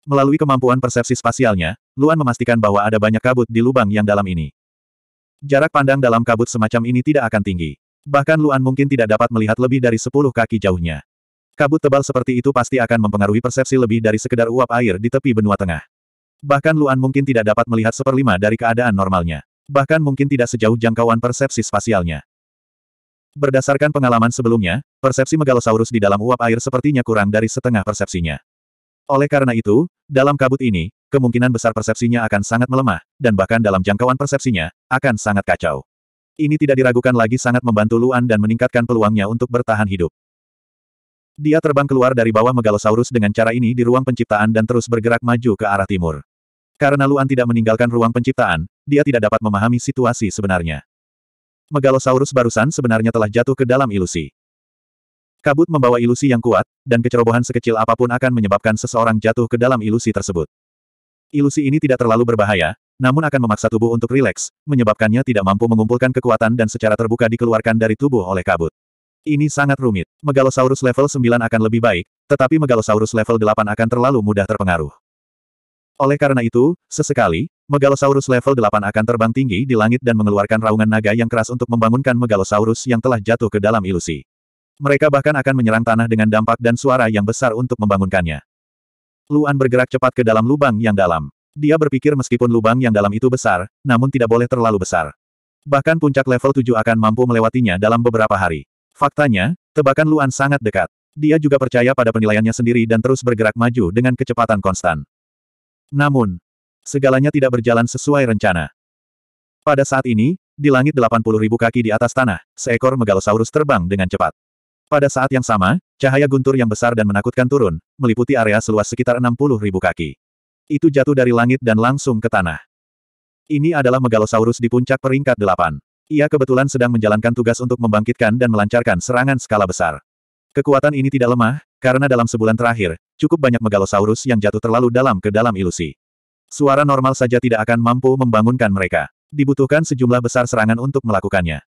Melalui kemampuan persepsi spasialnya, Luan memastikan bahwa ada banyak kabut di lubang yang dalam ini. Jarak pandang dalam kabut semacam ini tidak akan tinggi. Bahkan Luan mungkin tidak dapat melihat lebih dari sepuluh kaki jauhnya. Kabut tebal seperti itu pasti akan mempengaruhi persepsi lebih dari sekedar uap air di tepi benua tengah. Bahkan Luan mungkin tidak dapat melihat seperlima dari keadaan normalnya. Bahkan mungkin tidak sejauh jangkauan persepsi spasialnya. Berdasarkan pengalaman sebelumnya, persepsi megalosaurus di dalam uap air sepertinya kurang dari setengah persepsinya. Oleh karena itu, dalam kabut ini, kemungkinan besar persepsinya akan sangat melemah, dan bahkan dalam jangkauan persepsinya, akan sangat kacau. Ini tidak diragukan lagi sangat membantu Luan dan meningkatkan peluangnya untuk bertahan hidup. Dia terbang keluar dari bawah Megalosaurus dengan cara ini di ruang penciptaan dan terus bergerak maju ke arah timur. Karena Luan tidak meninggalkan ruang penciptaan, dia tidak dapat memahami situasi sebenarnya. Megalosaurus barusan sebenarnya telah jatuh ke dalam ilusi. Kabut membawa ilusi yang kuat, dan kecerobohan sekecil apapun akan menyebabkan seseorang jatuh ke dalam ilusi tersebut. Ilusi ini tidak terlalu berbahaya, namun akan memaksa tubuh untuk rileks, menyebabkannya tidak mampu mengumpulkan kekuatan dan secara terbuka dikeluarkan dari tubuh oleh kabut. Ini sangat rumit. Megalosaurus level 9 akan lebih baik, tetapi Megalosaurus level 8 akan terlalu mudah terpengaruh. Oleh karena itu, sesekali, Megalosaurus level 8 akan terbang tinggi di langit dan mengeluarkan raungan naga yang keras untuk membangunkan Megalosaurus yang telah jatuh ke dalam ilusi. Mereka bahkan akan menyerang tanah dengan dampak dan suara yang besar untuk membangunkannya. Luan bergerak cepat ke dalam lubang yang dalam. Dia berpikir meskipun lubang yang dalam itu besar, namun tidak boleh terlalu besar. Bahkan puncak level 7 akan mampu melewatinya dalam beberapa hari. Faktanya, tebakan Luan sangat dekat. Dia juga percaya pada penilaiannya sendiri dan terus bergerak maju dengan kecepatan konstan. Namun, segalanya tidak berjalan sesuai rencana. Pada saat ini, di langit ribu kaki di atas tanah, seekor megalosaurus terbang dengan cepat. Pada saat yang sama, cahaya guntur yang besar dan menakutkan turun, meliputi area seluas sekitar ribu kaki. Itu jatuh dari langit dan langsung ke tanah. Ini adalah Megalosaurus di puncak peringkat delapan. Ia kebetulan sedang menjalankan tugas untuk membangkitkan dan melancarkan serangan skala besar. Kekuatan ini tidak lemah, karena dalam sebulan terakhir, cukup banyak Megalosaurus yang jatuh terlalu dalam ke dalam ilusi. Suara normal saja tidak akan mampu membangunkan mereka. Dibutuhkan sejumlah besar serangan untuk melakukannya.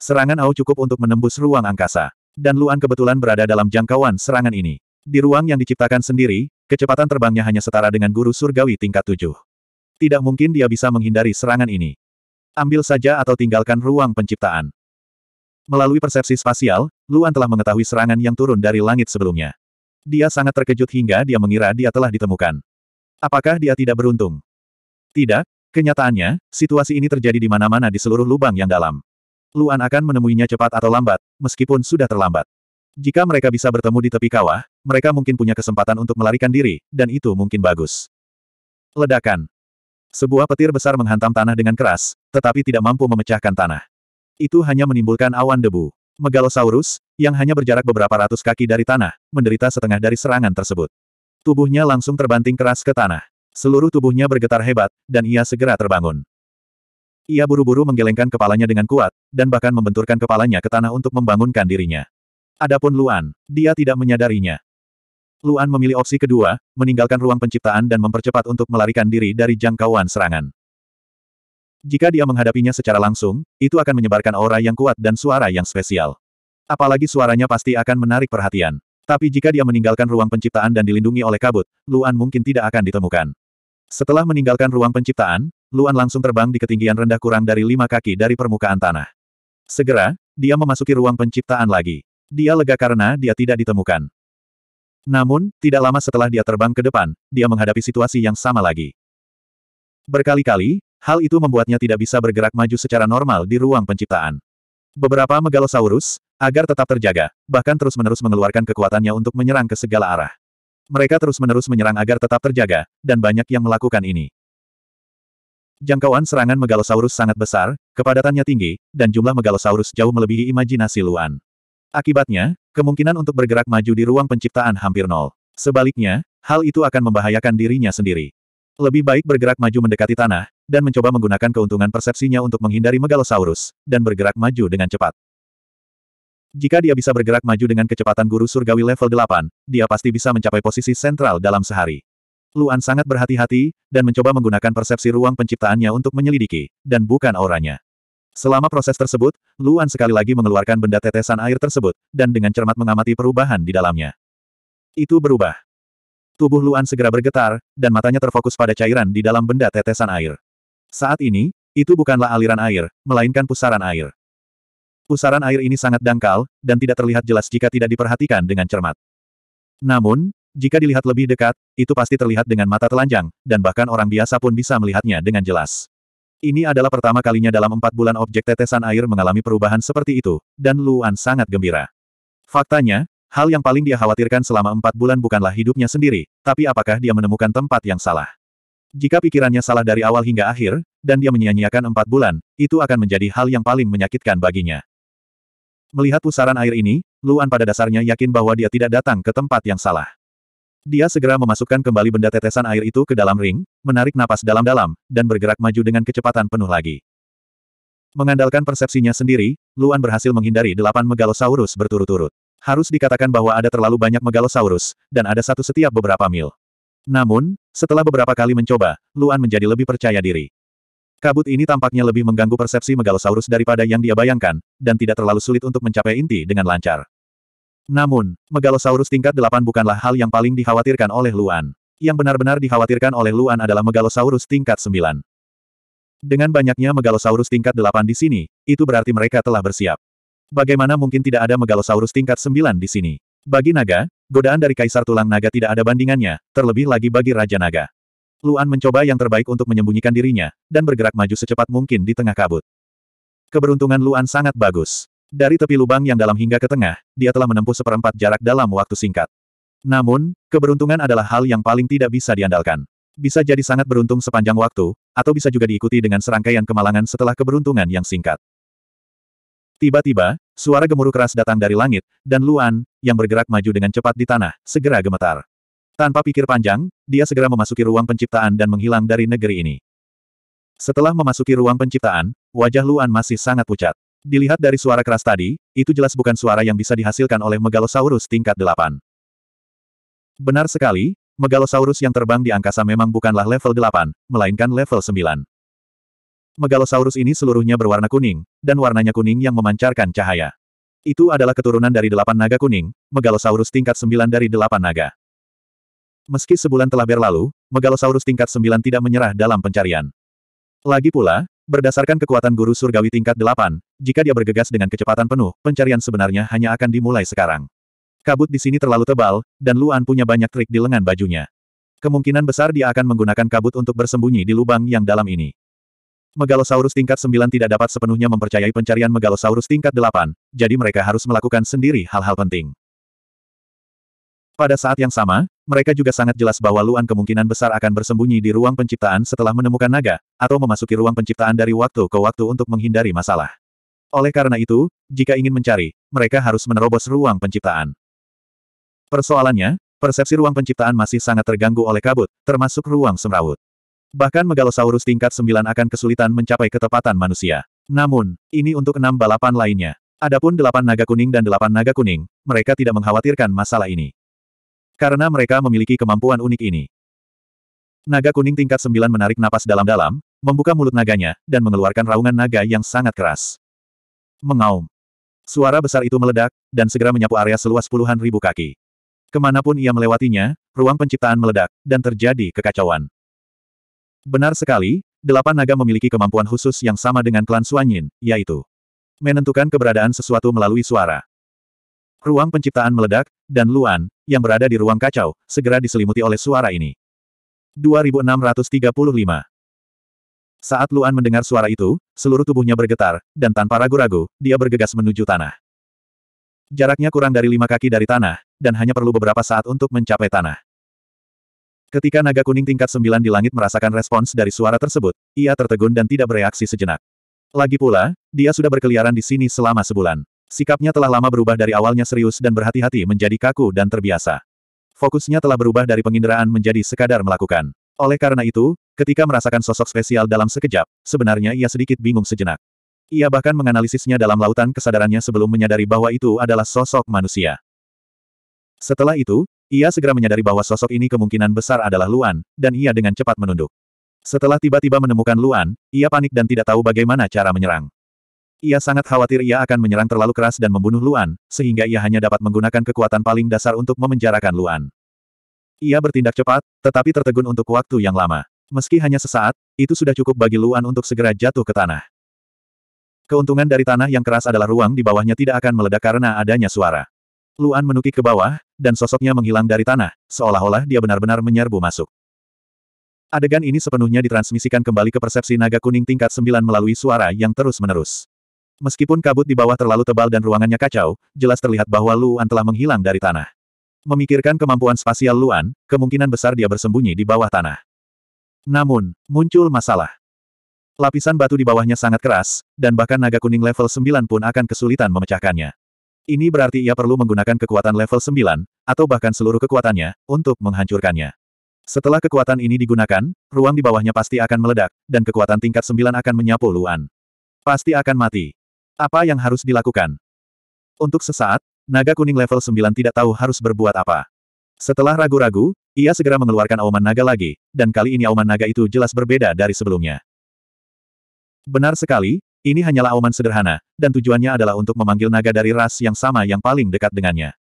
Serangan Ao cukup untuk menembus ruang angkasa. Dan Luan kebetulan berada dalam jangkauan serangan ini. Di ruang yang diciptakan sendiri, Kecepatan terbangnya hanya setara dengan guru surgawi tingkat tujuh. Tidak mungkin dia bisa menghindari serangan ini. Ambil saja atau tinggalkan ruang penciptaan. Melalui persepsi spasial, Luan telah mengetahui serangan yang turun dari langit sebelumnya. Dia sangat terkejut hingga dia mengira dia telah ditemukan. Apakah dia tidak beruntung? Tidak, kenyataannya, situasi ini terjadi di mana-mana di seluruh lubang yang dalam. Luan akan menemuinya cepat atau lambat, meskipun sudah terlambat. Jika mereka bisa bertemu di tepi kawah, mereka mungkin punya kesempatan untuk melarikan diri, dan itu mungkin bagus. Ledakan. Sebuah petir besar menghantam tanah dengan keras, tetapi tidak mampu memecahkan tanah. Itu hanya menimbulkan awan debu. Megalosaurus, yang hanya berjarak beberapa ratus kaki dari tanah, menderita setengah dari serangan tersebut. Tubuhnya langsung terbanting keras ke tanah. Seluruh tubuhnya bergetar hebat, dan ia segera terbangun. Ia buru-buru menggelengkan kepalanya dengan kuat, dan bahkan membenturkan kepalanya ke tanah untuk membangunkan dirinya. Adapun Luan, dia tidak menyadarinya. Luan memilih opsi kedua, meninggalkan ruang penciptaan dan mempercepat untuk melarikan diri dari jangkauan serangan. Jika dia menghadapinya secara langsung, itu akan menyebarkan aura yang kuat dan suara yang spesial. Apalagi suaranya pasti akan menarik perhatian. Tapi jika dia meninggalkan ruang penciptaan dan dilindungi oleh kabut, Luan mungkin tidak akan ditemukan. Setelah meninggalkan ruang penciptaan, Luan langsung terbang di ketinggian rendah kurang dari lima kaki dari permukaan tanah. Segera, dia memasuki ruang penciptaan lagi. Dia lega karena dia tidak ditemukan. Namun, tidak lama setelah dia terbang ke depan, dia menghadapi situasi yang sama lagi. Berkali-kali, hal itu membuatnya tidak bisa bergerak maju secara normal di ruang penciptaan. Beberapa megalosaurus, agar tetap terjaga, bahkan terus-menerus mengeluarkan kekuatannya untuk menyerang ke segala arah. Mereka terus-menerus menyerang agar tetap terjaga, dan banyak yang melakukan ini. Jangkauan serangan megalosaurus sangat besar, kepadatannya tinggi, dan jumlah megalosaurus jauh melebihi imajinasi Luan. Akibatnya, Kemungkinan untuk bergerak maju di ruang penciptaan hampir nol. Sebaliknya, hal itu akan membahayakan dirinya sendiri. Lebih baik bergerak maju mendekati tanah, dan mencoba menggunakan keuntungan persepsinya untuk menghindari Megalosaurus, dan bergerak maju dengan cepat. Jika dia bisa bergerak maju dengan kecepatan guru surgawi level 8, dia pasti bisa mencapai posisi sentral dalam sehari. Luan sangat berhati-hati, dan mencoba menggunakan persepsi ruang penciptaannya untuk menyelidiki, dan bukan auranya. Selama proses tersebut, Luan sekali lagi mengeluarkan benda tetesan air tersebut, dan dengan cermat mengamati perubahan di dalamnya. Itu berubah. Tubuh Luan segera bergetar, dan matanya terfokus pada cairan di dalam benda tetesan air. Saat ini, itu bukanlah aliran air, melainkan pusaran air. Pusaran air ini sangat dangkal, dan tidak terlihat jelas jika tidak diperhatikan dengan cermat. Namun, jika dilihat lebih dekat, itu pasti terlihat dengan mata telanjang, dan bahkan orang biasa pun bisa melihatnya dengan jelas. Ini adalah pertama kalinya dalam empat bulan objek tetesan air mengalami perubahan seperti itu, dan Luan sangat gembira. Faktanya, hal yang paling dia khawatirkan selama empat bulan bukanlah hidupnya sendiri, tapi apakah dia menemukan tempat yang salah. Jika pikirannya salah dari awal hingga akhir, dan dia menyia-nyiakan empat bulan, itu akan menjadi hal yang paling menyakitkan baginya. Melihat pusaran air ini, Luan pada dasarnya yakin bahwa dia tidak datang ke tempat yang salah. Dia segera memasukkan kembali benda tetesan air itu ke dalam ring, menarik napas dalam-dalam, dan bergerak maju dengan kecepatan penuh lagi. Mengandalkan persepsinya sendiri, Luan berhasil menghindari delapan megalosaurus berturut-turut. Harus dikatakan bahwa ada terlalu banyak megalosaurus, dan ada satu setiap beberapa mil. Namun, setelah beberapa kali mencoba, Luan menjadi lebih percaya diri. Kabut ini tampaknya lebih mengganggu persepsi megalosaurus daripada yang dia bayangkan, dan tidak terlalu sulit untuk mencapai inti dengan lancar. Namun, Megalosaurus tingkat 8 bukanlah hal yang paling dikhawatirkan oleh Luan. Yang benar-benar dikhawatirkan oleh Luan adalah Megalosaurus tingkat 9. Dengan banyaknya Megalosaurus tingkat 8 di sini, itu berarti mereka telah bersiap. Bagaimana mungkin tidak ada Megalosaurus tingkat 9 di sini? Bagi naga, godaan dari Kaisar Tulang Naga tidak ada bandingannya, terlebih lagi bagi Raja Naga. Luan mencoba yang terbaik untuk menyembunyikan dirinya, dan bergerak maju secepat mungkin di tengah kabut. Keberuntungan Luan sangat bagus. Dari tepi lubang yang dalam hingga ke tengah, dia telah menempuh seperempat jarak dalam waktu singkat. Namun, keberuntungan adalah hal yang paling tidak bisa diandalkan. Bisa jadi sangat beruntung sepanjang waktu, atau bisa juga diikuti dengan serangkaian kemalangan setelah keberuntungan yang singkat. Tiba-tiba, suara gemuruh keras datang dari langit, dan Luan, yang bergerak maju dengan cepat di tanah, segera gemetar. Tanpa pikir panjang, dia segera memasuki ruang penciptaan dan menghilang dari negeri ini. Setelah memasuki ruang penciptaan, wajah Luan masih sangat pucat. Dilihat dari suara keras tadi, itu jelas bukan suara yang bisa dihasilkan oleh Megalosaurus tingkat delapan. Benar sekali, Megalosaurus yang terbang di angkasa memang bukanlah level delapan, melainkan level sembilan. Megalosaurus ini seluruhnya berwarna kuning, dan warnanya kuning yang memancarkan cahaya. Itu adalah keturunan dari delapan naga kuning, Megalosaurus tingkat sembilan dari delapan naga. Meski sebulan telah berlalu, Megalosaurus tingkat sembilan tidak menyerah dalam pencarian. Lagi pula, Berdasarkan kekuatan guru surgawi tingkat 8, jika dia bergegas dengan kecepatan penuh, pencarian sebenarnya hanya akan dimulai sekarang. Kabut di sini terlalu tebal, dan Luan punya banyak trik di lengan bajunya. Kemungkinan besar dia akan menggunakan kabut untuk bersembunyi di lubang yang dalam ini. Megalosaurus tingkat 9 tidak dapat sepenuhnya mempercayai pencarian Megalosaurus tingkat 8, jadi mereka harus melakukan sendiri hal-hal penting. Pada saat yang sama, mereka juga sangat jelas bahwa Luan kemungkinan besar akan bersembunyi di ruang penciptaan setelah menemukan naga, atau memasuki ruang penciptaan dari waktu ke waktu untuk menghindari masalah. Oleh karena itu, jika ingin mencari, mereka harus menerobos ruang penciptaan. Persoalannya, persepsi ruang penciptaan masih sangat terganggu oleh kabut, termasuk ruang semrawut. Bahkan Megalosaurus tingkat 9 akan kesulitan mencapai ketepatan manusia. Namun, ini untuk enam balapan lainnya. Adapun delapan naga kuning dan delapan naga kuning, mereka tidak mengkhawatirkan masalah ini. Karena mereka memiliki kemampuan unik ini. Naga kuning tingkat sembilan menarik napas dalam-dalam, membuka mulut naganya, dan mengeluarkan raungan naga yang sangat keras. Mengaum. Suara besar itu meledak, dan segera menyapu area seluas puluhan ribu kaki. Kemanapun ia melewatinya, ruang penciptaan meledak, dan terjadi kekacauan. Benar sekali, delapan naga memiliki kemampuan khusus yang sama dengan klan Suanyin, yaitu menentukan keberadaan sesuatu melalui suara. Ruang penciptaan meledak, dan Luan, yang berada di ruang kacau, segera diselimuti oleh suara ini. 2635 Saat Luan mendengar suara itu, seluruh tubuhnya bergetar, dan tanpa ragu-ragu, dia bergegas menuju tanah. Jaraknya kurang dari lima kaki dari tanah, dan hanya perlu beberapa saat untuk mencapai tanah. Ketika naga kuning tingkat sembilan di langit merasakan respons dari suara tersebut, ia tertegun dan tidak bereaksi sejenak. Lagi pula, dia sudah berkeliaran di sini selama sebulan. Sikapnya telah lama berubah dari awalnya serius dan berhati-hati menjadi kaku dan terbiasa. Fokusnya telah berubah dari penginderaan menjadi sekadar melakukan. Oleh karena itu, ketika merasakan sosok spesial dalam sekejap, sebenarnya ia sedikit bingung sejenak. Ia bahkan menganalisisnya dalam lautan kesadarannya sebelum menyadari bahwa itu adalah sosok manusia. Setelah itu, ia segera menyadari bahwa sosok ini kemungkinan besar adalah Luan, dan ia dengan cepat menunduk. Setelah tiba-tiba menemukan Luan, ia panik dan tidak tahu bagaimana cara menyerang. Ia sangat khawatir ia akan menyerang terlalu keras dan membunuh Luan, sehingga ia hanya dapat menggunakan kekuatan paling dasar untuk memenjarakan Luan. Ia bertindak cepat, tetapi tertegun untuk waktu yang lama. Meski hanya sesaat, itu sudah cukup bagi Luan untuk segera jatuh ke tanah. Keuntungan dari tanah yang keras adalah ruang di bawahnya tidak akan meledak karena adanya suara. Luan menukik ke bawah, dan sosoknya menghilang dari tanah, seolah-olah dia benar-benar menyerbu masuk. Adegan ini sepenuhnya ditransmisikan kembali ke persepsi naga kuning tingkat 9 melalui suara yang terus-menerus. Meskipun kabut di bawah terlalu tebal dan ruangannya kacau, jelas terlihat bahwa Luan telah menghilang dari tanah. Memikirkan kemampuan spasial Luan, kemungkinan besar dia bersembunyi di bawah tanah. Namun, muncul masalah. Lapisan batu di bawahnya sangat keras, dan bahkan naga kuning level 9 pun akan kesulitan memecahkannya. Ini berarti ia perlu menggunakan kekuatan level 9, atau bahkan seluruh kekuatannya, untuk menghancurkannya. Setelah kekuatan ini digunakan, ruang di bawahnya pasti akan meledak, dan kekuatan tingkat 9 akan menyapu Luan. Pasti akan mati. Apa yang harus dilakukan? Untuk sesaat, naga kuning level 9 tidak tahu harus berbuat apa. Setelah ragu-ragu, ia segera mengeluarkan auman naga lagi, dan kali ini auman naga itu jelas berbeda dari sebelumnya. Benar sekali, ini hanyalah auman sederhana, dan tujuannya adalah untuk memanggil naga dari ras yang sama yang paling dekat dengannya.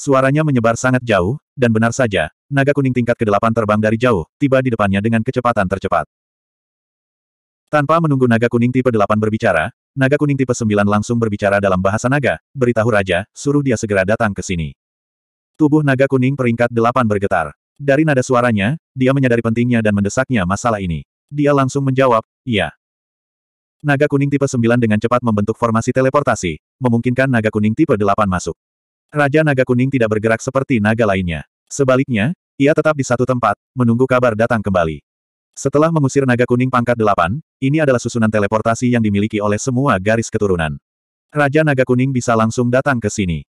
Suaranya menyebar sangat jauh, dan benar saja, naga kuning tingkat ke-8 terbang dari jauh, tiba di depannya dengan kecepatan tercepat. Tanpa menunggu naga kuning tipe 8 berbicara, Naga kuning tipe 9 langsung berbicara dalam bahasa naga, beritahu raja, suruh dia segera datang ke sini. Tubuh naga kuning peringkat 8 bergetar. Dari nada suaranya, dia menyadari pentingnya dan mendesaknya masalah ini. Dia langsung menjawab, iya. Naga kuning tipe 9 dengan cepat membentuk formasi teleportasi, memungkinkan naga kuning tipe 8 masuk. Raja naga kuning tidak bergerak seperti naga lainnya. Sebaliknya, ia tetap di satu tempat, menunggu kabar datang kembali. Setelah mengusir naga kuning pangkat delapan, ini adalah susunan teleportasi yang dimiliki oleh semua garis keturunan. Raja naga kuning bisa langsung datang ke sini.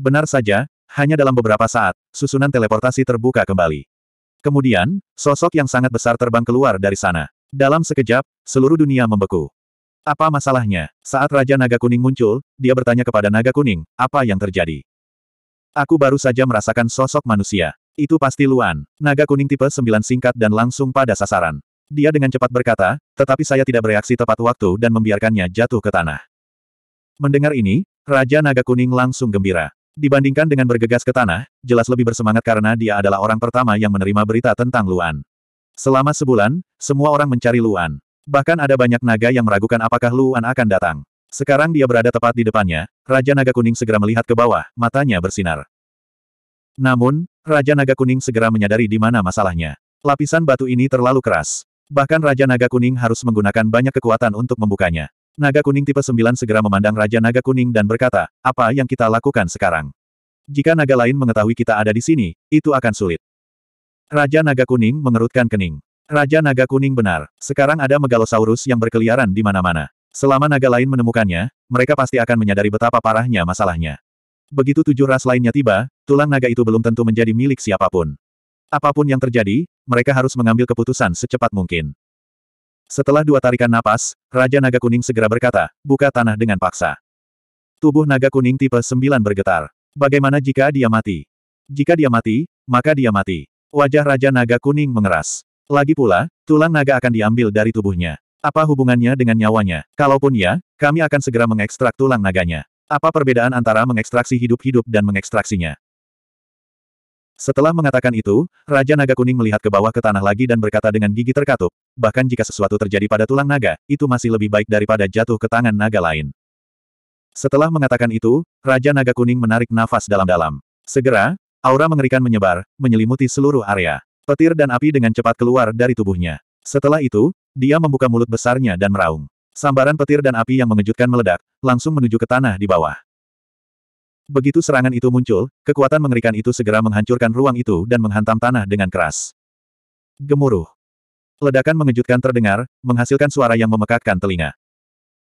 Benar saja, hanya dalam beberapa saat, susunan teleportasi terbuka kembali. Kemudian, sosok yang sangat besar terbang keluar dari sana. Dalam sekejap, seluruh dunia membeku. Apa masalahnya? Saat Raja Naga Kuning muncul, dia bertanya kepada Naga Kuning, apa yang terjadi? Aku baru saja merasakan sosok manusia. Itu pasti Luan, naga kuning tipe 9 singkat dan langsung pada sasaran. Dia dengan cepat berkata, tetapi saya tidak bereaksi tepat waktu dan membiarkannya jatuh ke tanah. Mendengar ini, Raja Naga Kuning langsung gembira. Dibandingkan dengan bergegas ke tanah, jelas lebih bersemangat karena dia adalah orang pertama yang menerima berita tentang Luan. Selama sebulan, semua orang mencari Luan. Bahkan ada banyak naga yang meragukan apakah Luan akan datang. Sekarang dia berada tepat di depannya, Raja Naga Kuning segera melihat ke bawah, matanya bersinar. Namun, Raja Naga Kuning segera menyadari di mana masalahnya. Lapisan batu ini terlalu keras. Bahkan Raja Naga Kuning harus menggunakan banyak kekuatan untuk membukanya. Naga Kuning tipe 9 segera memandang Raja Naga Kuning dan berkata, apa yang kita lakukan sekarang? Jika naga lain mengetahui kita ada di sini, itu akan sulit. Raja Naga Kuning mengerutkan kening. Raja Naga Kuning benar, sekarang ada megalosaurus yang berkeliaran di mana-mana. Selama naga lain menemukannya, mereka pasti akan menyadari betapa parahnya masalahnya. Begitu tujuh ras lainnya tiba, tulang naga itu belum tentu menjadi milik siapapun. Apapun yang terjadi, mereka harus mengambil keputusan secepat mungkin. Setelah dua tarikan napas, Raja Naga Kuning segera berkata, buka tanah dengan paksa. Tubuh naga kuning tipe 9 bergetar. Bagaimana jika dia mati? Jika dia mati, maka dia mati. Wajah Raja Naga Kuning mengeras. Lagi pula, tulang naga akan diambil dari tubuhnya. Apa hubungannya dengan nyawanya? Kalaupun ya, kami akan segera mengekstrak tulang naganya. Apa perbedaan antara mengekstraksi hidup-hidup dan mengekstraksinya? Setelah mengatakan itu, Raja Naga Kuning melihat ke bawah ke tanah lagi dan berkata dengan gigi terkatup, bahkan jika sesuatu terjadi pada tulang naga, itu masih lebih baik daripada jatuh ke tangan naga lain. Setelah mengatakan itu, Raja Naga Kuning menarik nafas dalam-dalam. Segera, aura mengerikan menyebar, menyelimuti seluruh area. Petir dan api dengan cepat keluar dari tubuhnya. Setelah itu, dia membuka mulut besarnya dan meraung. Sambaran petir dan api yang mengejutkan meledak, langsung menuju ke tanah di bawah. Begitu serangan itu muncul, kekuatan mengerikan itu segera menghancurkan ruang itu dan menghantam tanah dengan keras. Gemuruh. Ledakan mengejutkan terdengar, menghasilkan suara yang memekakkan telinga.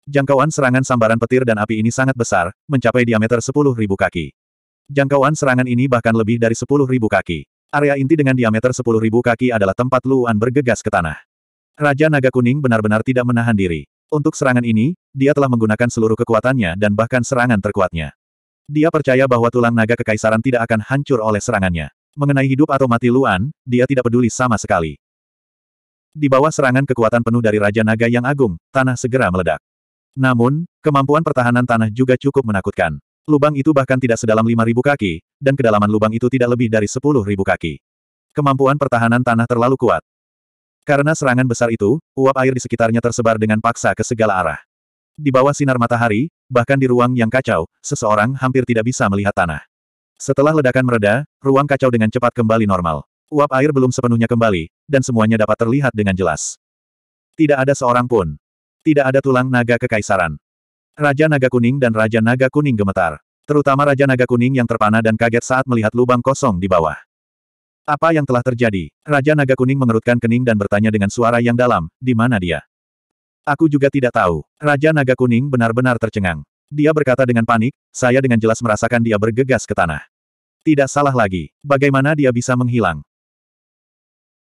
Jangkauan serangan sambaran petir dan api ini sangat besar, mencapai diameter 10.000 kaki. Jangkauan serangan ini bahkan lebih dari 10.000 kaki. Area inti dengan diameter 10.000 kaki adalah tempat Luan bergegas ke tanah. Raja Naga Kuning benar-benar tidak menahan diri. Untuk serangan ini, dia telah menggunakan seluruh kekuatannya dan bahkan serangan terkuatnya. Dia percaya bahwa tulang naga kekaisaran tidak akan hancur oleh serangannya. Mengenai hidup atau mati Luan, dia tidak peduli sama sekali. Di bawah serangan kekuatan penuh dari Raja Naga yang agung, tanah segera meledak. Namun, kemampuan pertahanan tanah juga cukup menakutkan. Lubang itu bahkan tidak sedalam 5.000 kaki, dan kedalaman lubang itu tidak lebih dari 10.000 kaki. Kemampuan pertahanan tanah terlalu kuat, karena serangan besar itu, uap air di sekitarnya tersebar dengan paksa ke segala arah. Di bawah sinar matahari, bahkan di ruang yang kacau, seseorang hampir tidak bisa melihat tanah. Setelah ledakan mereda, ruang kacau dengan cepat kembali normal. Uap air belum sepenuhnya kembali, dan semuanya dapat terlihat dengan jelas. Tidak ada seorang pun. Tidak ada tulang naga kekaisaran. Raja Naga Kuning dan Raja Naga Kuning gemetar. Terutama Raja Naga Kuning yang terpana dan kaget saat melihat lubang kosong di bawah. Apa yang telah terjadi? Raja Naga Kuning mengerutkan kening dan bertanya dengan suara yang dalam, di mana dia? Aku juga tidak tahu. Raja Naga Kuning benar-benar tercengang. Dia berkata dengan panik, saya dengan jelas merasakan dia bergegas ke tanah. Tidak salah lagi, bagaimana dia bisa menghilang?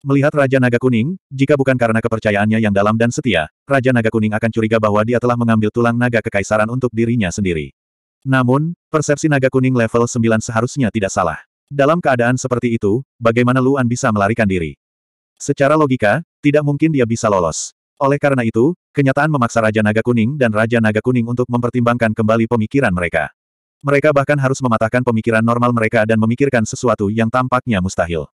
Melihat Raja Naga Kuning, jika bukan karena kepercayaannya yang dalam dan setia, Raja Naga Kuning akan curiga bahwa dia telah mengambil tulang naga kekaisaran untuk dirinya sendiri. Namun, persepsi Naga Kuning level 9 seharusnya tidak salah. Dalam keadaan seperti itu, bagaimana Luan bisa melarikan diri? Secara logika, tidak mungkin dia bisa lolos. Oleh karena itu, kenyataan memaksa Raja Naga Kuning dan Raja Naga Kuning untuk mempertimbangkan kembali pemikiran mereka. Mereka bahkan harus mematahkan pemikiran normal mereka dan memikirkan sesuatu yang tampaknya mustahil.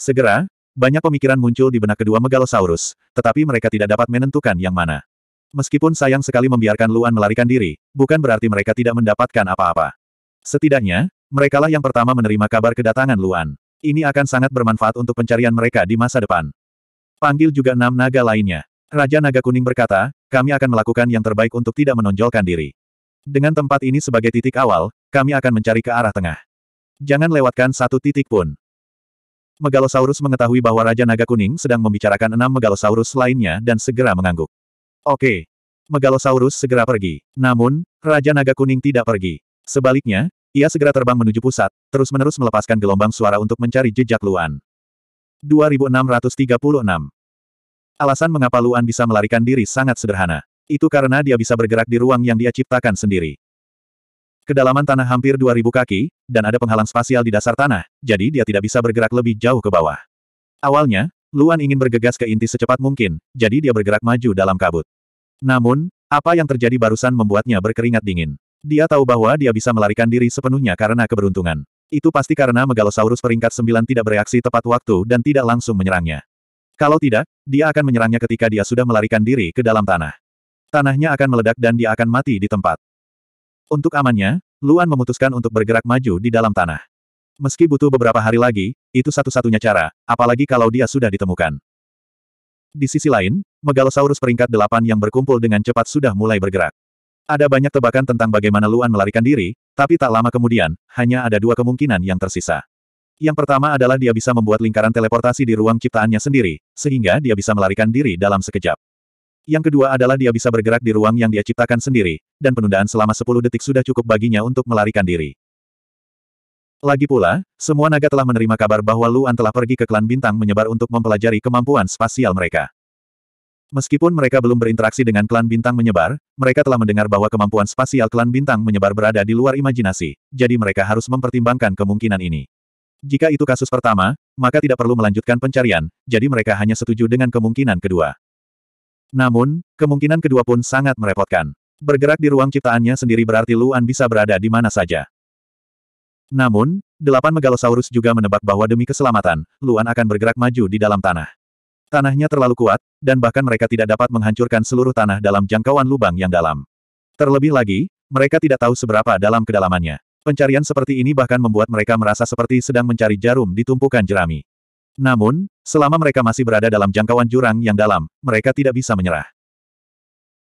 Segera, banyak pemikiran muncul di benak kedua megalosaurus, tetapi mereka tidak dapat menentukan yang mana. Meskipun sayang sekali membiarkan Luan melarikan diri, bukan berarti mereka tidak mendapatkan apa-apa. Setidaknya, Merekalah yang pertama menerima kabar kedatangan Luan. Ini akan sangat bermanfaat untuk pencarian mereka di masa depan. Panggil juga enam naga lainnya. Raja Naga Kuning berkata, kami akan melakukan yang terbaik untuk tidak menonjolkan diri. Dengan tempat ini sebagai titik awal, kami akan mencari ke arah tengah. Jangan lewatkan satu titik pun. Megalosaurus mengetahui bahwa Raja Naga Kuning sedang membicarakan enam Megalosaurus lainnya dan segera mengangguk. Oke. Megalosaurus segera pergi. Namun, Raja Naga Kuning tidak pergi. Sebaliknya, ia segera terbang menuju pusat, terus-menerus melepaskan gelombang suara untuk mencari jejak Luan. 2636 Alasan mengapa Luan bisa melarikan diri sangat sederhana. Itu karena dia bisa bergerak di ruang yang dia ciptakan sendiri. Kedalaman tanah hampir 2000 kaki, dan ada penghalang spasial di dasar tanah, jadi dia tidak bisa bergerak lebih jauh ke bawah. Awalnya, Luan ingin bergegas ke inti secepat mungkin, jadi dia bergerak maju dalam kabut. Namun, apa yang terjadi barusan membuatnya berkeringat dingin. Dia tahu bahwa dia bisa melarikan diri sepenuhnya karena keberuntungan. Itu pasti karena Megalosaurus peringkat 9 tidak bereaksi tepat waktu dan tidak langsung menyerangnya. Kalau tidak, dia akan menyerangnya ketika dia sudah melarikan diri ke dalam tanah. Tanahnya akan meledak dan dia akan mati di tempat. Untuk amannya, Luan memutuskan untuk bergerak maju di dalam tanah. Meski butuh beberapa hari lagi, itu satu-satunya cara, apalagi kalau dia sudah ditemukan. Di sisi lain, Megalosaurus peringkat delapan yang berkumpul dengan cepat sudah mulai bergerak. Ada banyak tebakan tentang bagaimana Luan melarikan diri, tapi tak lama kemudian, hanya ada dua kemungkinan yang tersisa. Yang pertama adalah dia bisa membuat lingkaran teleportasi di ruang ciptaannya sendiri, sehingga dia bisa melarikan diri dalam sekejap. Yang kedua adalah dia bisa bergerak di ruang yang dia ciptakan sendiri, dan penundaan selama 10 detik sudah cukup baginya untuk melarikan diri. Lagi pula, semua naga telah menerima kabar bahwa Luan telah pergi ke klan bintang menyebar untuk mempelajari kemampuan spasial mereka. Meskipun mereka belum berinteraksi dengan klan bintang menyebar, mereka telah mendengar bahwa kemampuan spasial klan bintang menyebar berada di luar imajinasi, jadi mereka harus mempertimbangkan kemungkinan ini. Jika itu kasus pertama, maka tidak perlu melanjutkan pencarian, jadi mereka hanya setuju dengan kemungkinan kedua. Namun, kemungkinan kedua pun sangat merepotkan. Bergerak di ruang ciptaannya sendiri berarti Luan bisa berada di mana saja. Namun, delapan megalosaurus juga menebak bahwa demi keselamatan, Luan akan bergerak maju di dalam tanah. Tanahnya terlalu kuat, dan bahkan mereka tidak dapat menghancurkan seluruh tanah dalam jangkauan lubang yang dalam. Terlebih lagi, mereka tidak tahu seberapa dalam kedalamannya. Pencarian seperti ini bahkan membuat mereka merasa seperti sedang mencari jarum di tumpukan jerami. Namun, selama mereka masih berada dalam jangkauan jurang yang dalam, mereka tidak bisa menyerah.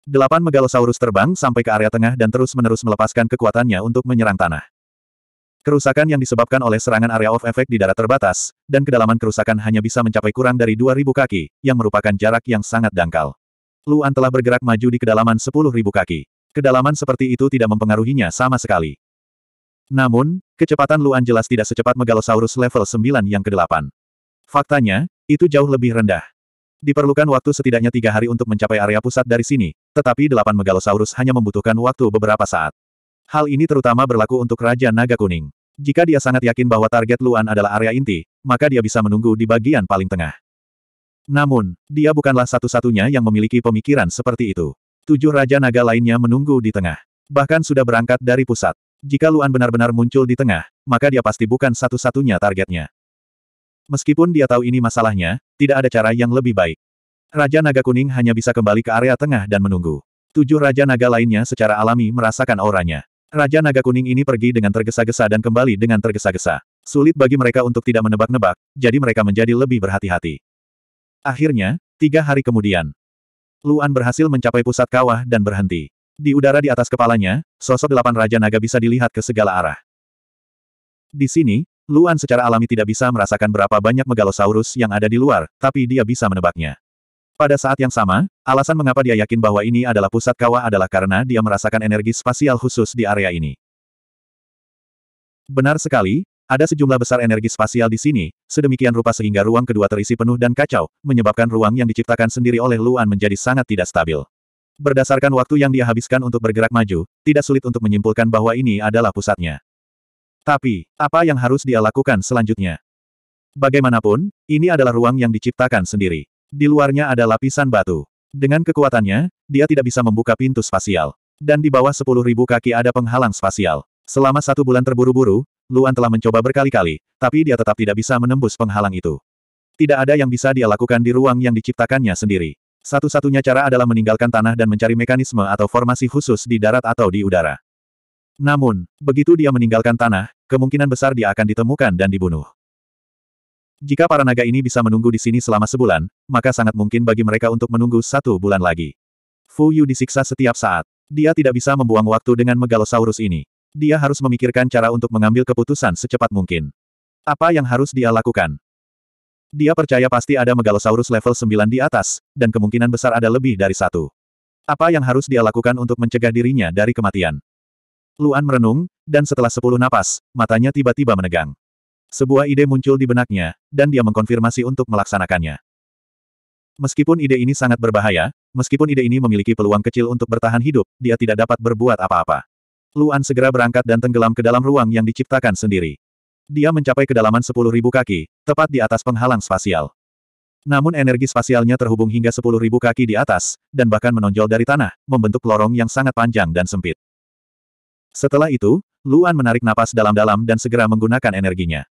Delapan megalosaurus terbang sampai ke area tengah dan terus-menerus melepaskan kekuatannya untuk menyerang tanah. Kerusakan yang disebabkan oleh serangan area of effect di darat terbatas, dan kedalaman kerusakan hanya bisa mencapai kurang dari 2.000 kaki, yang merupakan jarak yang sangat dangkal. Luan telah bergerak maju di kedalaman 10.000 kaki. Kedalaman seperti itu tidak mempengaruhinya sama sekali. Namun, kecepatan Luan jelas tidak secepat Megalosaurus level 9 yang ke-8. Faktanya, itu jauh lebih rendah. Diperlukan waktu setidaknya tiga hari untuk mencapai area pusat dari sini, tetapi delapan Megalosaurus hanya membutuhkan waktu beberapa saat. Hal ini terutama berlaku untuk Raja Naga Kuning. Jika dia sangat yakin bahwa target Luan adalah area inti, maka dia bisa menunggu di bagian paling tengah. Namun, dia bukanlah satu-satunya yang memiliki pemikiran seperti itu. Tujuh Raja Naga lainnya menunggu di tengah. Bahkan sudah berangkat dari pusat. Jika Luan benar-benar muncul di tengah, maka dia pasti bukan satu-satunya targetnya. Meskipun dia tahu ini masalahnya, tidak ada cara yang lebih baik. Raja Naga Kuning hanya bisa kembali ke area tengah dan menunggu. Tujuh Raja Naga lainnya secara alami merasakan auranya. Raja Naga Kuning ini pergi dengan tergesa-gesa dan kembali dengan tergesa-gesa. Sulit bagi mereka untuk tidak menebak-nebak, jadi mereka menjadi lebih berhati-hati. Akhirnya, tiga hari kemudian, Luan berhasil mencapai pusat kawah dan berhenti. Di udara di atas kepalanya, sosok delapan Raja Naga bisa dilihat ke segala arah. Di sini, Luan secara alami tidak bisa merasakan berapa banyak megalosaurus yang ada di luar, tapi dia bisa menebaknya. Pada saat yang sama, alasan mengapa dia yakin bahwa ini adalah pusat kawah adalah karena dia merasakan energi spasial khusus di area ini. Benar sekali, ada sejumlah besar energi spasial di sini, sedemikian rupa sehingga ruang kedua terisi penuh dan kacau, menyebabkan ruang yang diciptakan sendiri oleh Luan menjadi sangat tidak stabil. Berdasarkan waktu yang dia habiskan untuk bergerak maju, tidak sulit untuk menyimpulkan bahwa ini adalah pusatnya. Tapi, apa yang harus dia lakukan selanjutnya? Bagaimanapun, ini adalah ruang yang diciptakan sendiri. Di luarnya ada lapisan batu. Dengan kekuatannya, dia tidak bisa membuka pintu spasial. Dan di bawah 10.000 kaki ada penghalang spasial. Selama satu bulan terburu-buru, Luan telah mencoba berkali-kali, tapi dia tetap tidak bisa menembus penghalang itu. Tidak ada yang bisa dia lakukan di ruang yang diciptakannya sendiri. Satu-satunya cara adalah meninggalkan tanah dan mencari mekanisme atau formasi khusus di darat atau di udara. Namun, begitu dia meninggalkan tanah, kemungkinan besar dia akan ditemukan dan dibunuh. Jika para naga ini bisa menunggu di sini selama sebulan, maka sangat mungkin bagi mereka untuk menunggu satu bulan lagi. Fu Yu disiksa setiap saat. Dia tidak bisa membuang waktu dengan megalosaurus ini. Dia harus memikirkan cara untuk mengambil keputusan secepat mungkin. Apa yang harus dia lakukan? Dia percaya pasti ada megalosaurus level 9 di atas, dan kemungkinan besar ada lebih dari satu. Apa yang harus dia lakukan untuk mencegah dirinya dari kematian? Luan merenung, dan setelah sepuluh napas, matanya tiba-tiba menegang. Sebuah ide muncul di benaknya, dan dia mengkonfirmasi untuk melaksanakannya. Meskipun ide ini sangat berbahaya, meskipun ide ini memiliki peluang kecil untuk bertahan hidup, dia tidak dapat berbuat apa-apa. Luan segera berangkat dan tenggelam ke dalam ruang yang diciptakan sendiri. Dia mencapai kedalaman 10.000 kaki, tepat di atas penghalang spasial. Namun energi spasialnya terhubung hingga 10.000 kaki di atas, dan bahkan menonjol dari tanah, membentuk lorong yang sangat panjang dan sempit. Setelah itu, Luan menarik napas dalam-dalam dan segera menggunakan energinya.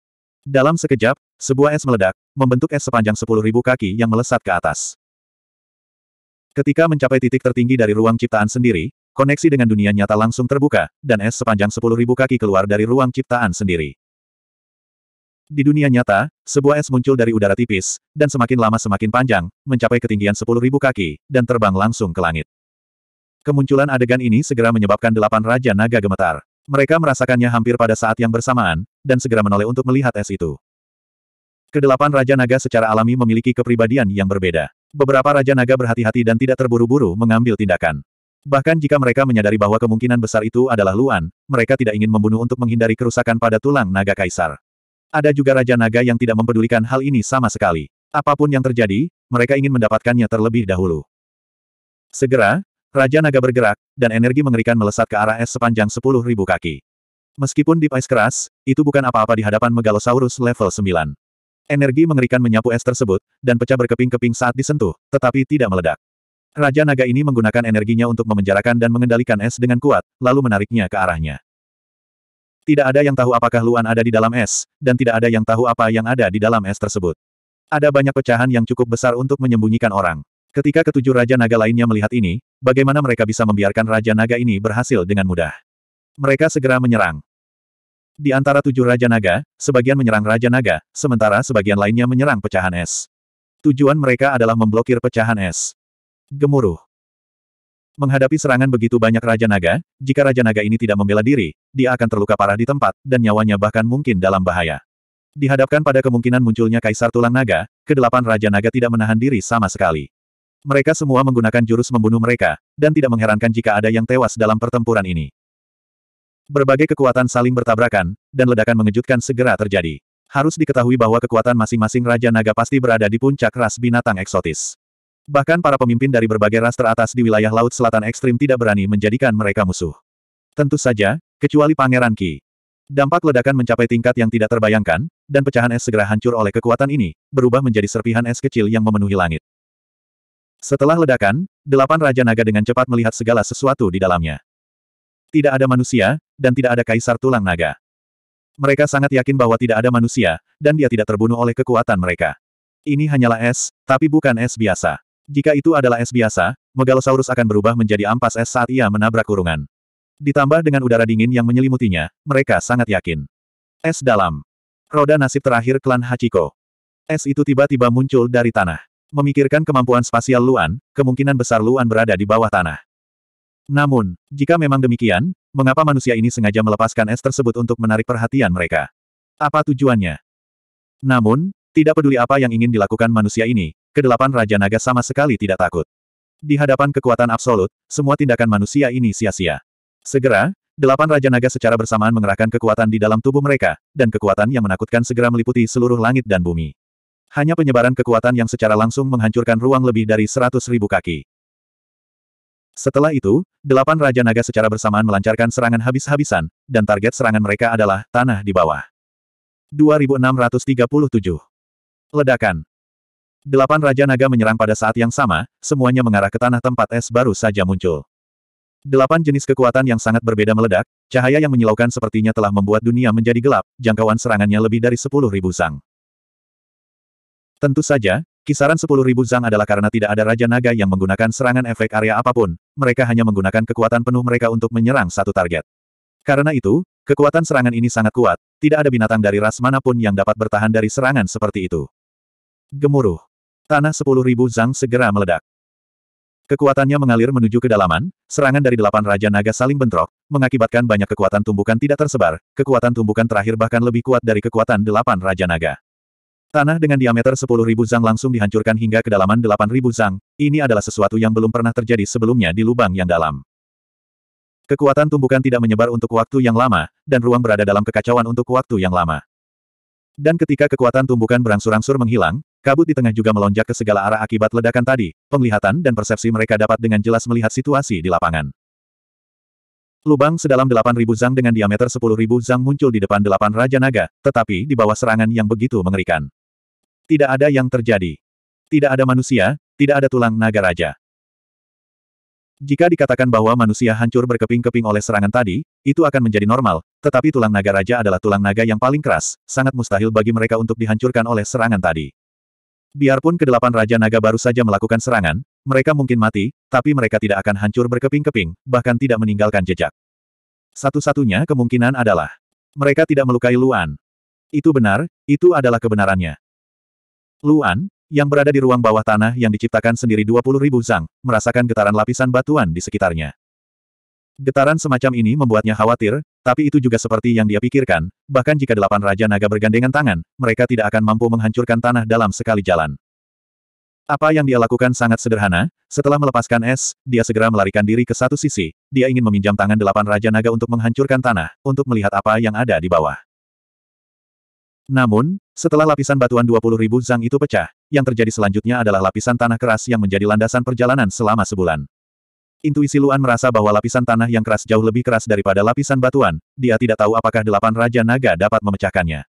Dalam sekejap, sebuah es meledak, membentuk es sepanjang 10.000 kaki yang melesat ke atas. Ketika mencapai titik tertinggi dari ruang ciptaan sendiri, koneksi dengan dunia nyata langsung terbuka, dan es sepanjang 10.000 kaki keluar dari ruang ciptaan sendiri. Di dunia nyata, sebuah es muncul dari udara tipis, dan semakin lama semakin panjang, mencapai ketinggian 10.000 kaki, dan terbang langsung ke langit. Kemunculan adegan ini segera menyebabkan delapan Raja Naga gemetar. Mereka merasakannya hampir pada saat yang bersamaan, dan segera menoleh untuk melihat es itu. Kedelapan Raja Naga secara alami memiliki kepribadian yang berbeda. Beberapa Raja Naga berhati-hati dan tidak terburu-buru mengambil tindakan. Bahkan jika mereka menyadari bahwa kemungkinan besar itu adalah Luan, mereka tidak ingin membunuh untuk menghindari kerusakan pada tulang naga kaisar. Ada juga Raja Naga yang tidak mempedulikan hal ini sama sekali. Apapun yang terjadi, mereka ingin mendapatkannya terlebih dahulu. Segera, Raja Naga bergerak, dan energi mengerikan melesat ke arah es sepanjang 10.000 kaki. Meskipun Deep Ice keras, itu bukan apa-apa di hadapan Megalosaurus level 9. Energi mengerikan menyapu es tersebut, dan pecah berkeping-keping saat disentuh, tetapi tidak meledak. Raja naga ini menggunakan energinya untuk memenjarakan dan mengendalikan es dengan kuat, lalu menariknya ke arahnya. Tidak ada yang tahu apakah Luan ada di dalam es, dan tidak ada yang tahu apa yang ada di dalam es tersebut. Ada banyak pecahan yang cukup besar untuk menyembunyikan orang. Ketika ketujuh Raja Naga lainnya melihat ini, bagaimana mereka bisa membiarkan Raja Naga ini berhasil dengan mudah. Mereka segera menyerang. Di antara tujuh Raja Naga, sebagian menyerang Raja Naga, sementara sebagian lainnya menyerang pecahan es. Tujuan mereka adalah memblokir pecahan es. Gemuruh. Menghadapi serangan begitu banyak Raja Naga, jika Raja Naga ini tidak membela diri, dia akan terluka parah di tempat, dan nyawanya bahkan mungkin dalam bahaya. Dihadapkan pada kemungkinan munculnya Kaisar Tulang Naga, kedelapan Raja Naga tidak menahan diri sama sekali. Mereka semua menggunakan jurus membunuh mereka, dan tidak mengherankan jika ada yang tewas dalam pertempuran ini. Berbagai kekuatan saling bertabrakan, dan ledakan mengejutkan segera terjadi. Harus diketahui bahwa kekuatan masing-masing Raja Naga pasti berada di puncak ras binatang eksotis. Bahkan para pemimpin dari berbagai ras teratas di wilayah Laut Selatan Ekstrim tidak berani menjadikan mereka musuh. Tentu saja, kecuali Pangeran Ki. Dampak ledakan mencapai tingkat yang tidak terbayangkan, dan pecahan es segera hancur oleh kekuatan ini, berubah menjadi serpihan es kecil yang memenuhi langit. Setelah ledakan, delapan Raja Naga dengan cepat melihat segala sesuatu di dalamnya. Tidak ada manusia, dan tidak ada kaisar tulang naga. Mereka sangat yakin bahwa tidak ada manusia, dan dia tidak terbunuh oleh kekuatan mereka. Ini hanyalah es, tapi bukan es biasa. Jika itu adalah es biasa, Megalosaurus akan berubah menjadi ampas es saat ia menabrak kurungan. Ditambah dengan udara dingin yang menyelimutinya, mereka sangat yakin. Es dalam. Roda nasib terakhir klan Hachiko. Es itu tiba-tiba muncul dari tanah. Memikirkan kemampuan spasial Luan, kemungkinan besar Luan berada di bawah tanah. Namun, jika memang demikian, mengapa manusia ini sengaja melepaskan es tersebut untuk menarik perhatian mereka. Apa tujuannya? Namun, tidak peduli apa yang ingin dilakukan manusia ini, kedelapan Raja Naga sama sekali tidak takut. Di hadapan kekuatan absolut, semua tindakan manusia ini sia-sia. Segera, delapan Raja Naga secara bersamaan mengerahkan kekuatan di dalam tubuh mereka, dan kekuatan yang menakutkan segera meliputi seluruh langit dan bumi. Hanya penyebaran kekuatan yang secara langsung menghancurkan ruang lebih dari seratus ribu kaki. Setelah itu, delapan Raja Naga secara bersamaan melancarkan serangan habis-habisan, dan target serangan mereka adalah tanah di bawah. 2637. Ledakan. Delapan Raja Naga menyerang pada saat yang sama, semuanya mengarah ke tanah tempat es baru saja muncul. Delapan jenis kekuatan yang sangat berbeda meledak, cahaya yang menyilaukan sepertinya telah membuat dunia menjadi gelap, jangkauan serangannya lebih dari sepuluh ribu sang. Tentu saja, Kisaran 10.000 Zhang adalah karena tidak ada Raja Naga yang menggunakan serangan efek area apapun, mereka hanya menggunakan kekuatan penuh mereka untuk menyerang satu target. Karena itu, kekuatan serangan ini sangat kuat, tidak ada binatang dari ras manapun yang dapat bertahan dari serangan seperti itu. Gemuruh. Tanah 10.000 Zhang segera meledak. Kekuatannya mengalir menuju kedalaman, serangan dari delapan Raja Naga saling bentrok, mengakibatkan banyak kekuatan tumbukan tidak tersebar, kekuatan tumbukan terakhir bahkan lebih kuat dari kekuatan delapan Raja Naga. Tanah dengan diameter 10.000 zang langsung dihancurkan hingga kedalaman 8.000 zang, ini adalah sesuatu yang belum pernah terjadi sebelumnya di lubang yang dalam. Kekuatan tumbukan tidak menyebar untuk waktu yang lama, dan ruang berada dalam kekacauan untuk waktu yang lama. Dan ketika kekuatan tumbukan berangsur-angsur menghilang, kabut di tengah juga melonjak ke segala arah akibat ledakan tadi, penglihatan dan persepsi mereka dapat dengan jelas melihat situasi di lapangan. Lubang sedalam 8.000 zang dengan diameter 10.000 zang muncul di depan delapan Raja Naga, tetapi di bawah serangan yang begitu mengerikan. Tidak ada yang terjadi. Tidak ada manusia, tidak ada tulang naga raja. Jika dikatakan bahwa manusia hancur berkeping-keping oleh serangan tadi, itu akan menjadi normal, tetapi tulang naga raja adalah tulang naga yang paling keras, sangat mustahil bagi mereka untuk dihancurkan oleh serangan tadi. Biarpun kedelapan raja naga baru saja melakukan serangan, mereka mungkin mati, tapi mereka tidak akan hancur berkeping-keping, bahkan tidak meninggalkan jejak. Satu-satunya kemungkinan adalah mereka tidak melukai Luan. Itu benar, itu adalah kebenarannya. Luan, yang berada di ruang bawah tanah yang diciptakan sendiri 20 ribu zang, merasakan getaran lapisan batuan di sekitarnya. Getaran semacam ini membuatnya khawatir, tapi itu juga seperti yang dia pikirkan, bahkan jika delapan Raja Naga bergandengan tangan, mereka tidak akan mampu menghancurkan tanah dalam sekali jalan. Apa yang dia lakukan sangat sederhana, setelah melepaskan es, dia segera melarikan diri ke satu sisi, dia ingin meminjam tangan delapan Raja Naga untuk menghancurkan tanah, untuk melihat apa yang ada di bawah. Namun, setelah lapisan batuan 20.000 zang itu pecah, yang terjadi selanjutnya adalah lapisan tanah keras yang menjadi landasan perjalanan selama sebulan. Intuisi Luan merasa bahwa lapisan tanah yang keras jauh lebih keras daripada lapisan batuan, dia tidak tahu apakah delapan Raja Naga dapat memecahkannya.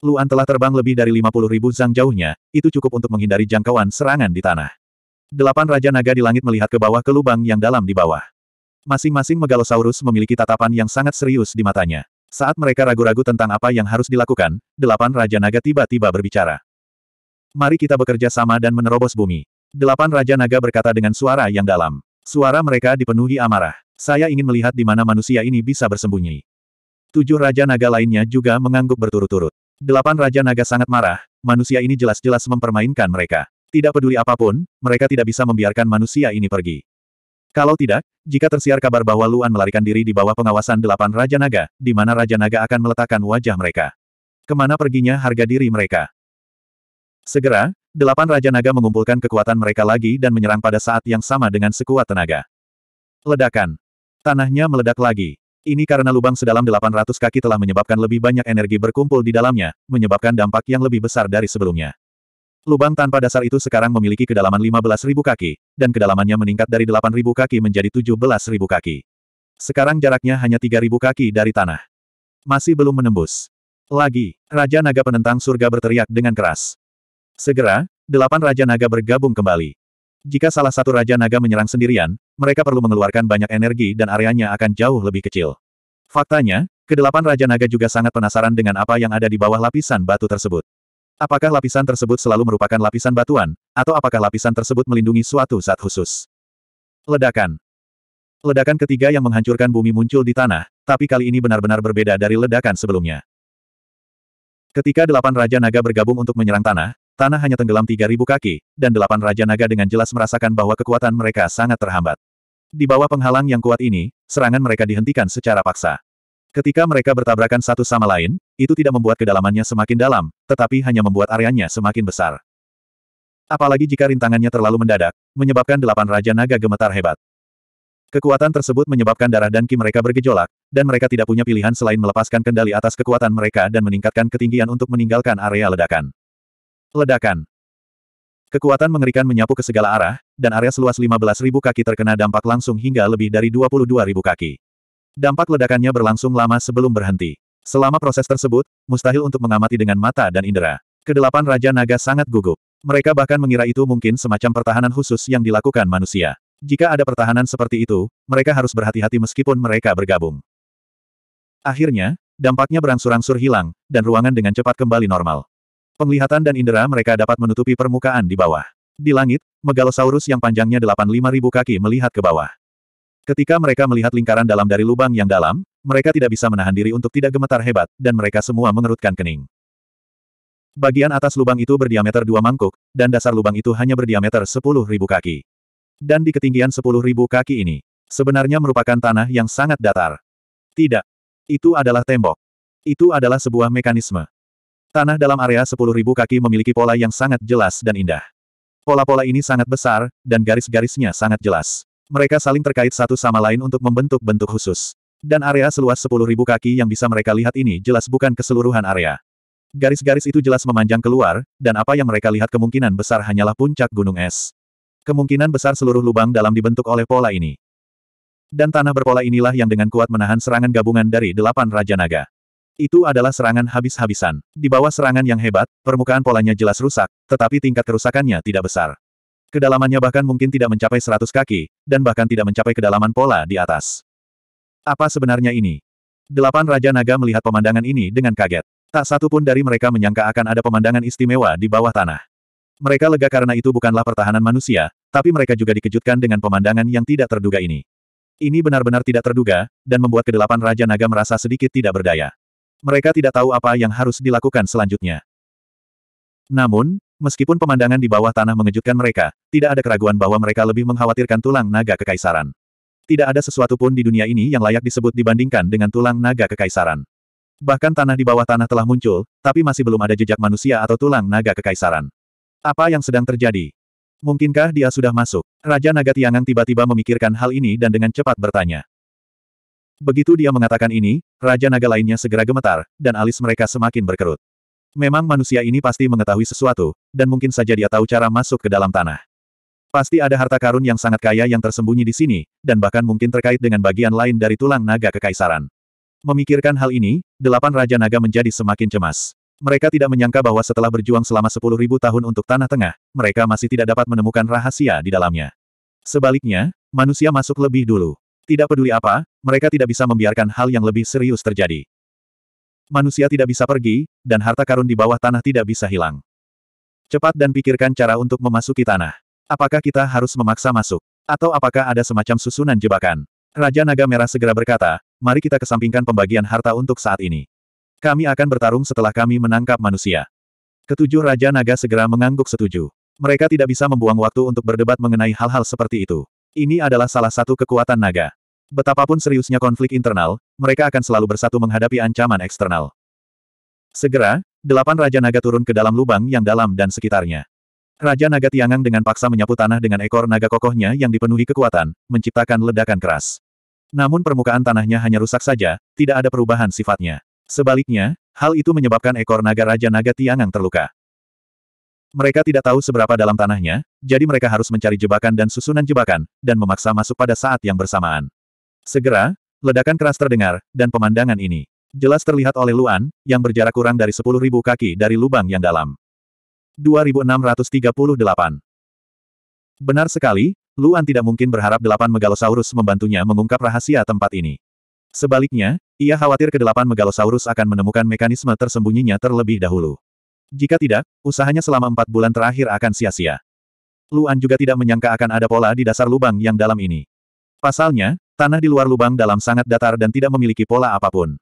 Luan telah terbang lebih dari 50.000 zang jauhnya, itu cukup untuk menghindari jangkauan serangan di tanah. Delapan Raja Naga di langit melihat ke bawah ke lubang yang dalam di bawah. Masing-masing Megalosaurus memiliki tatapan yang sangat serius di matanya. Saat mereka ragu-ragu tentang apa yang harus dilakukan, delapan Raja Naga tiba-tiba berbicara. Mari kita bekerja sama dan menerobos bumi. Delapan Raja Naga berkata dengan suara yang dalam. Suara mereka dipenuhi amarah. Saya ingin melihat di mana manusia ini bisa bersembunyi. Tujuh Raja Naga lainnya juga mengangguk berturut-turut. Delapan Raja Naga sangat marah, manusia ini jelas-jelas mempermainkan mereka. Tidak peduli apapun, mereka tidak bisa membiarkan manusia ini pergi. Kalau tidak, jika tersiar kabar bahwa Luan melarikan diri di bawah pengawasan delapan Raja Naga, di mana Raja Naga akan meletakkan wajah mereka. Kemana perginya harga diri mereka? Segera, delapan Raja Naga mengumpulkan kekuatan mereka lagi dan menyerang pada saat yang sama dengan sekuat tenaga. Ledakan. Tanahnya meledak lagi. Ini karena lubang sedalam 800 kaki telah menyebabkan lebih banyak energi berkumpul di dalamnya, menyebabkan dampak yang lebih besar dari sebelumnya. Lubang tanpa dasar itu sekarang memiliki kedalaman 15.000 kaki, dan kedalamannya meningkat dari 8.000 kaki menjadi 17.000 kaki. Sekarang jaraknya hanya 3.000 kaki dari tanah. Masih belum menembus. Lagi, Raja Naga Penentang Surga berteriak dengan keras. Segera, delapan Raja Naga bergabung kembali. Jika salah satu Raja Naga menyerang sendirian, mereka perlu mengeluarkan banyak energi dan areanya akan jauh lebih kecil. Faktanya, kedelapan Raja Naga juga sangat penasaran dengan apa yang ada di bawah lapisan batu tersebut. Apakah lapisan tersebut selalu merupakan lapisan batuan, atau apakah lapisan tersebut melindungi suatu zat khusus? Ledakan Ledakan ketiga yang menghancurkan bumi muncul di tanah, tapi kali ini benar-benar berbeda dari ledakan sebelumnya. Ketika delapan Raja Naga bergabung untuk menyerang tanah, tanah hanya tenggelam tiga ribu kaki, dan delapan Raja Naga dengan jelas merasakan bahwa kekuatan mereka sangat terhambat. Di bawah penghalang yang kuat ini, serangan mereka dihentikan secara paksa. Ketika mereka bertabrakan satu sama lain, itu tidak membuat kedalamannya semakin dalam, tetapi hanya membuat areanya semakin besar. Apalagi jika rintangannya terlalu mendadak, menyebabkan delapan Raja Naga gemetar hebat. Kekuatan tersebut menyebabkan darah dan ki mereka bergejolak, dan mereka tidak punya pilihan selain melepaskan kendali atas kekuatan mereka dan meningkatkan ketinggian untuk meninggalkan area ledakan. Ledakan Kekuatan mengerikan menyapu ke segala arah, dan area seluas 15.000 kaki terkena dampak langsung hingga lebih dari 22.000 kaki. Dampak ledakannya berlangsung lama sebelum berhenti. Selama proses tersebut, mustahil untuk mengamati dengan mata dan indera. Kedelapan Raja Naga sangat gugup. Mereka bahkan mengira itu mungkin semacam pertahanan khusus yang dilakukan manusia. Jika ada pertahanan seperti itu, mereka harus berhati-hati meskipun mereka bergabung. Akhirnya, dampaknya berangsur-angsur hilang, dan ruangan dengan cepat kembali normal. Penglihatan dan indera mereka dapat menutupi permukaan di bawah. Di langit, Megalosaurus yang panjangnya 85.000 kaki melihat ke bawah. Ketika mereka melihat lingkaran dalam dari lubang yang dalam, mereka tidak bisa menahan diri untuk tidak gemetar hebat, dan mereka semua mengerutkan kening. Bagian atas lubang itu berdiameter dua mangkuk, dan dasar lubang itu hanya berdiameter sepuluh ribu kaki. Dan di ketinggian sepuluh ribu kaki ini, sebenarnya merupakan tanah yang sangat datar. Tidak. Itu adalah tembok. Itu adalah sebuah mekanisme. Tanah dalam area sepuluh ribu kaki memiliki pola yang sangat jelas dan indah. Pola-pola ini sangat besar, dan garis-garisnya sangat jelas. Mereka saling terkait satu sama lain untuk membentuk bentuk khusus. Dan area seluas 10.000 kaki yang bisa mereka lihat ini jelas bukan keseluruhan area. Garis-garis itu jelas memanjang keluar, dan apa yang mereka lihat kemungkinan besar hanyalah puncak gunung es. Kemungkinan besar seluruh lubang dalam dibentuk oleh pola ini. Dan tanah berpola inilah yang dengan kuat menahan serangan gabungan dari delapan Raja Naga. Itu adalah serangan habis-habisan. Di bawah serangan yang hebat, permukaan polanya jelas rusak, tetapi tingkat kerusakannya tidak besar. Kedalamannya bahkan mungkin tidak mencapai 100 kaki, dan bahkan tidak mencapai kedalaman pola di atas. Apa sebenarnya ini? Delapan Raja Naga melihat pemandangan ini dengan kaget. Tak satu pun dari mereka menyangka akan ada pemandangan istimewa di bawah tanah. Mereka lega karena itu bukanlah pertahanan manusia, tapi mereka juga dikejutkan dengan pemandangan yang tidak terduga ini. Ini benar-benar tidak terduga, dan membuat kedelapan Raja Naga merasa sedikit tidak berdaya. Mereka tidak tahu apa yang harus dilakukan selanjutnya. Namun, meskipun pemandangan di bawah tanah mengejutkan mereka, tidak ada keraguan bahwa mereka lebih mengkhawatirkan tulang naga kekaisaran. Tidak ada sesuatu pun di dunia ini yang layak disebut dibandingkan dengan tulang naga kekaisaran. Bahkan tanah di bawah tanah telah muncul, tapi masih belum ada jejak manusia atau tulang naga kekaisaran. Apa yang sedang terjadi? Mungkinkah dia sudah masuk? Raja Naga Tiangang tiba-tiba memikirkan hal ini dan dengan cepat bertanya. Begitu dia mengatakan ini, Raja Naga lainnya segera gemetar, dan alis mereka semakin berkerut. Memang manusia ini pasti mengetahui sesuatu, dan mungkin saja dia tahu cara masuk ke dalam tanah. Pasti ada harta karun yang sangat kaya yang tersembunyi di sini, dan bahkan mungkin terkait dengan bagian lain dari tulang naga kekaisaran. Memikirkan hal ini, delapan Raja Naga menjadi semakin cemas. Mereka tidak menyangka bahwa setelah berjuang selama sepuluh ribu tahun untuk Tanah Tengah, mereka masih tidak dapat menemukan rahasia di dalamnya. Sebaliknya, manusia masuk lebih dulu. Tidak peduli apa, mereka tidak bisa membiarkan hal yang lebih serius terjadi. Manusia tidak bisa pergi, dan harta karun di bawah tanah tidak bisa hilang. Cepat dan pikirkan cara untuk memasuki tanah. Apakah kita harus memaksa masuk? Atau apakah ada semacam susunan jebakan? Raja Naga Merah segera berkata, mari kita kesampingkan pembagian harta untuk saat ini. Kami akan bertarung setelah kami menangkap manusia. Ketujuh Raja Naga segera mengangguk setuju. Mereka tidak bisa membuang waktu untuk berdebat mengenai hal-hal seperti itu. Ini adalah salah satu kekuatan naga. Betapapun seriusnya konflik internal, mereka akan selalu bersatu menghadapi ancaman eksternal. Segera, delapan Raja Naga turun ke dalam lubang yang dalam dan sekitarnya. Raja Naga Tiangang dengan paksa menyapu tanah dengan ekor naga kokohnya yang dipenuhi kekuatan, menciptakan ledakan keras. Namun permukaan tanahnya hanya rusak saja, tidak ada perubahan sifatnya. Sebaliknya, hal itu menyebabkan ekor naga Raja Naga Tiangang terluka. Mereka tidak tahu seberapa dalam tanahnya, jadi mereka harus mencari jebakan dan susunan jebakan, dan memaksa masuk pada saat yang bersamaan. Segera, ledakan keras terdengar, dan pemandangan ini jelas terlihat oleh Luan, yang berjarak kurang dari 10.000 kaki dari lubang yang dalam. 2638. Benar sekali, Luan tidak mungkin berharap delapan megalosaurus membantunya mengungkap rahasia tempat ini. Sebaliknya, ia khawatir kedelapan megalosaurus akan menemukan mekanisme tersembunyinya terlebih dahulu. Jika tidak, usahanya selama empat bulan terakhir akan sia-sia. Luan juga tidak menyangka akan ada pola di dasar lubang yang dalam ini. Pasalnya, tanah di luar lubang dalam sangat datar dan tidak memiliki pola apapun.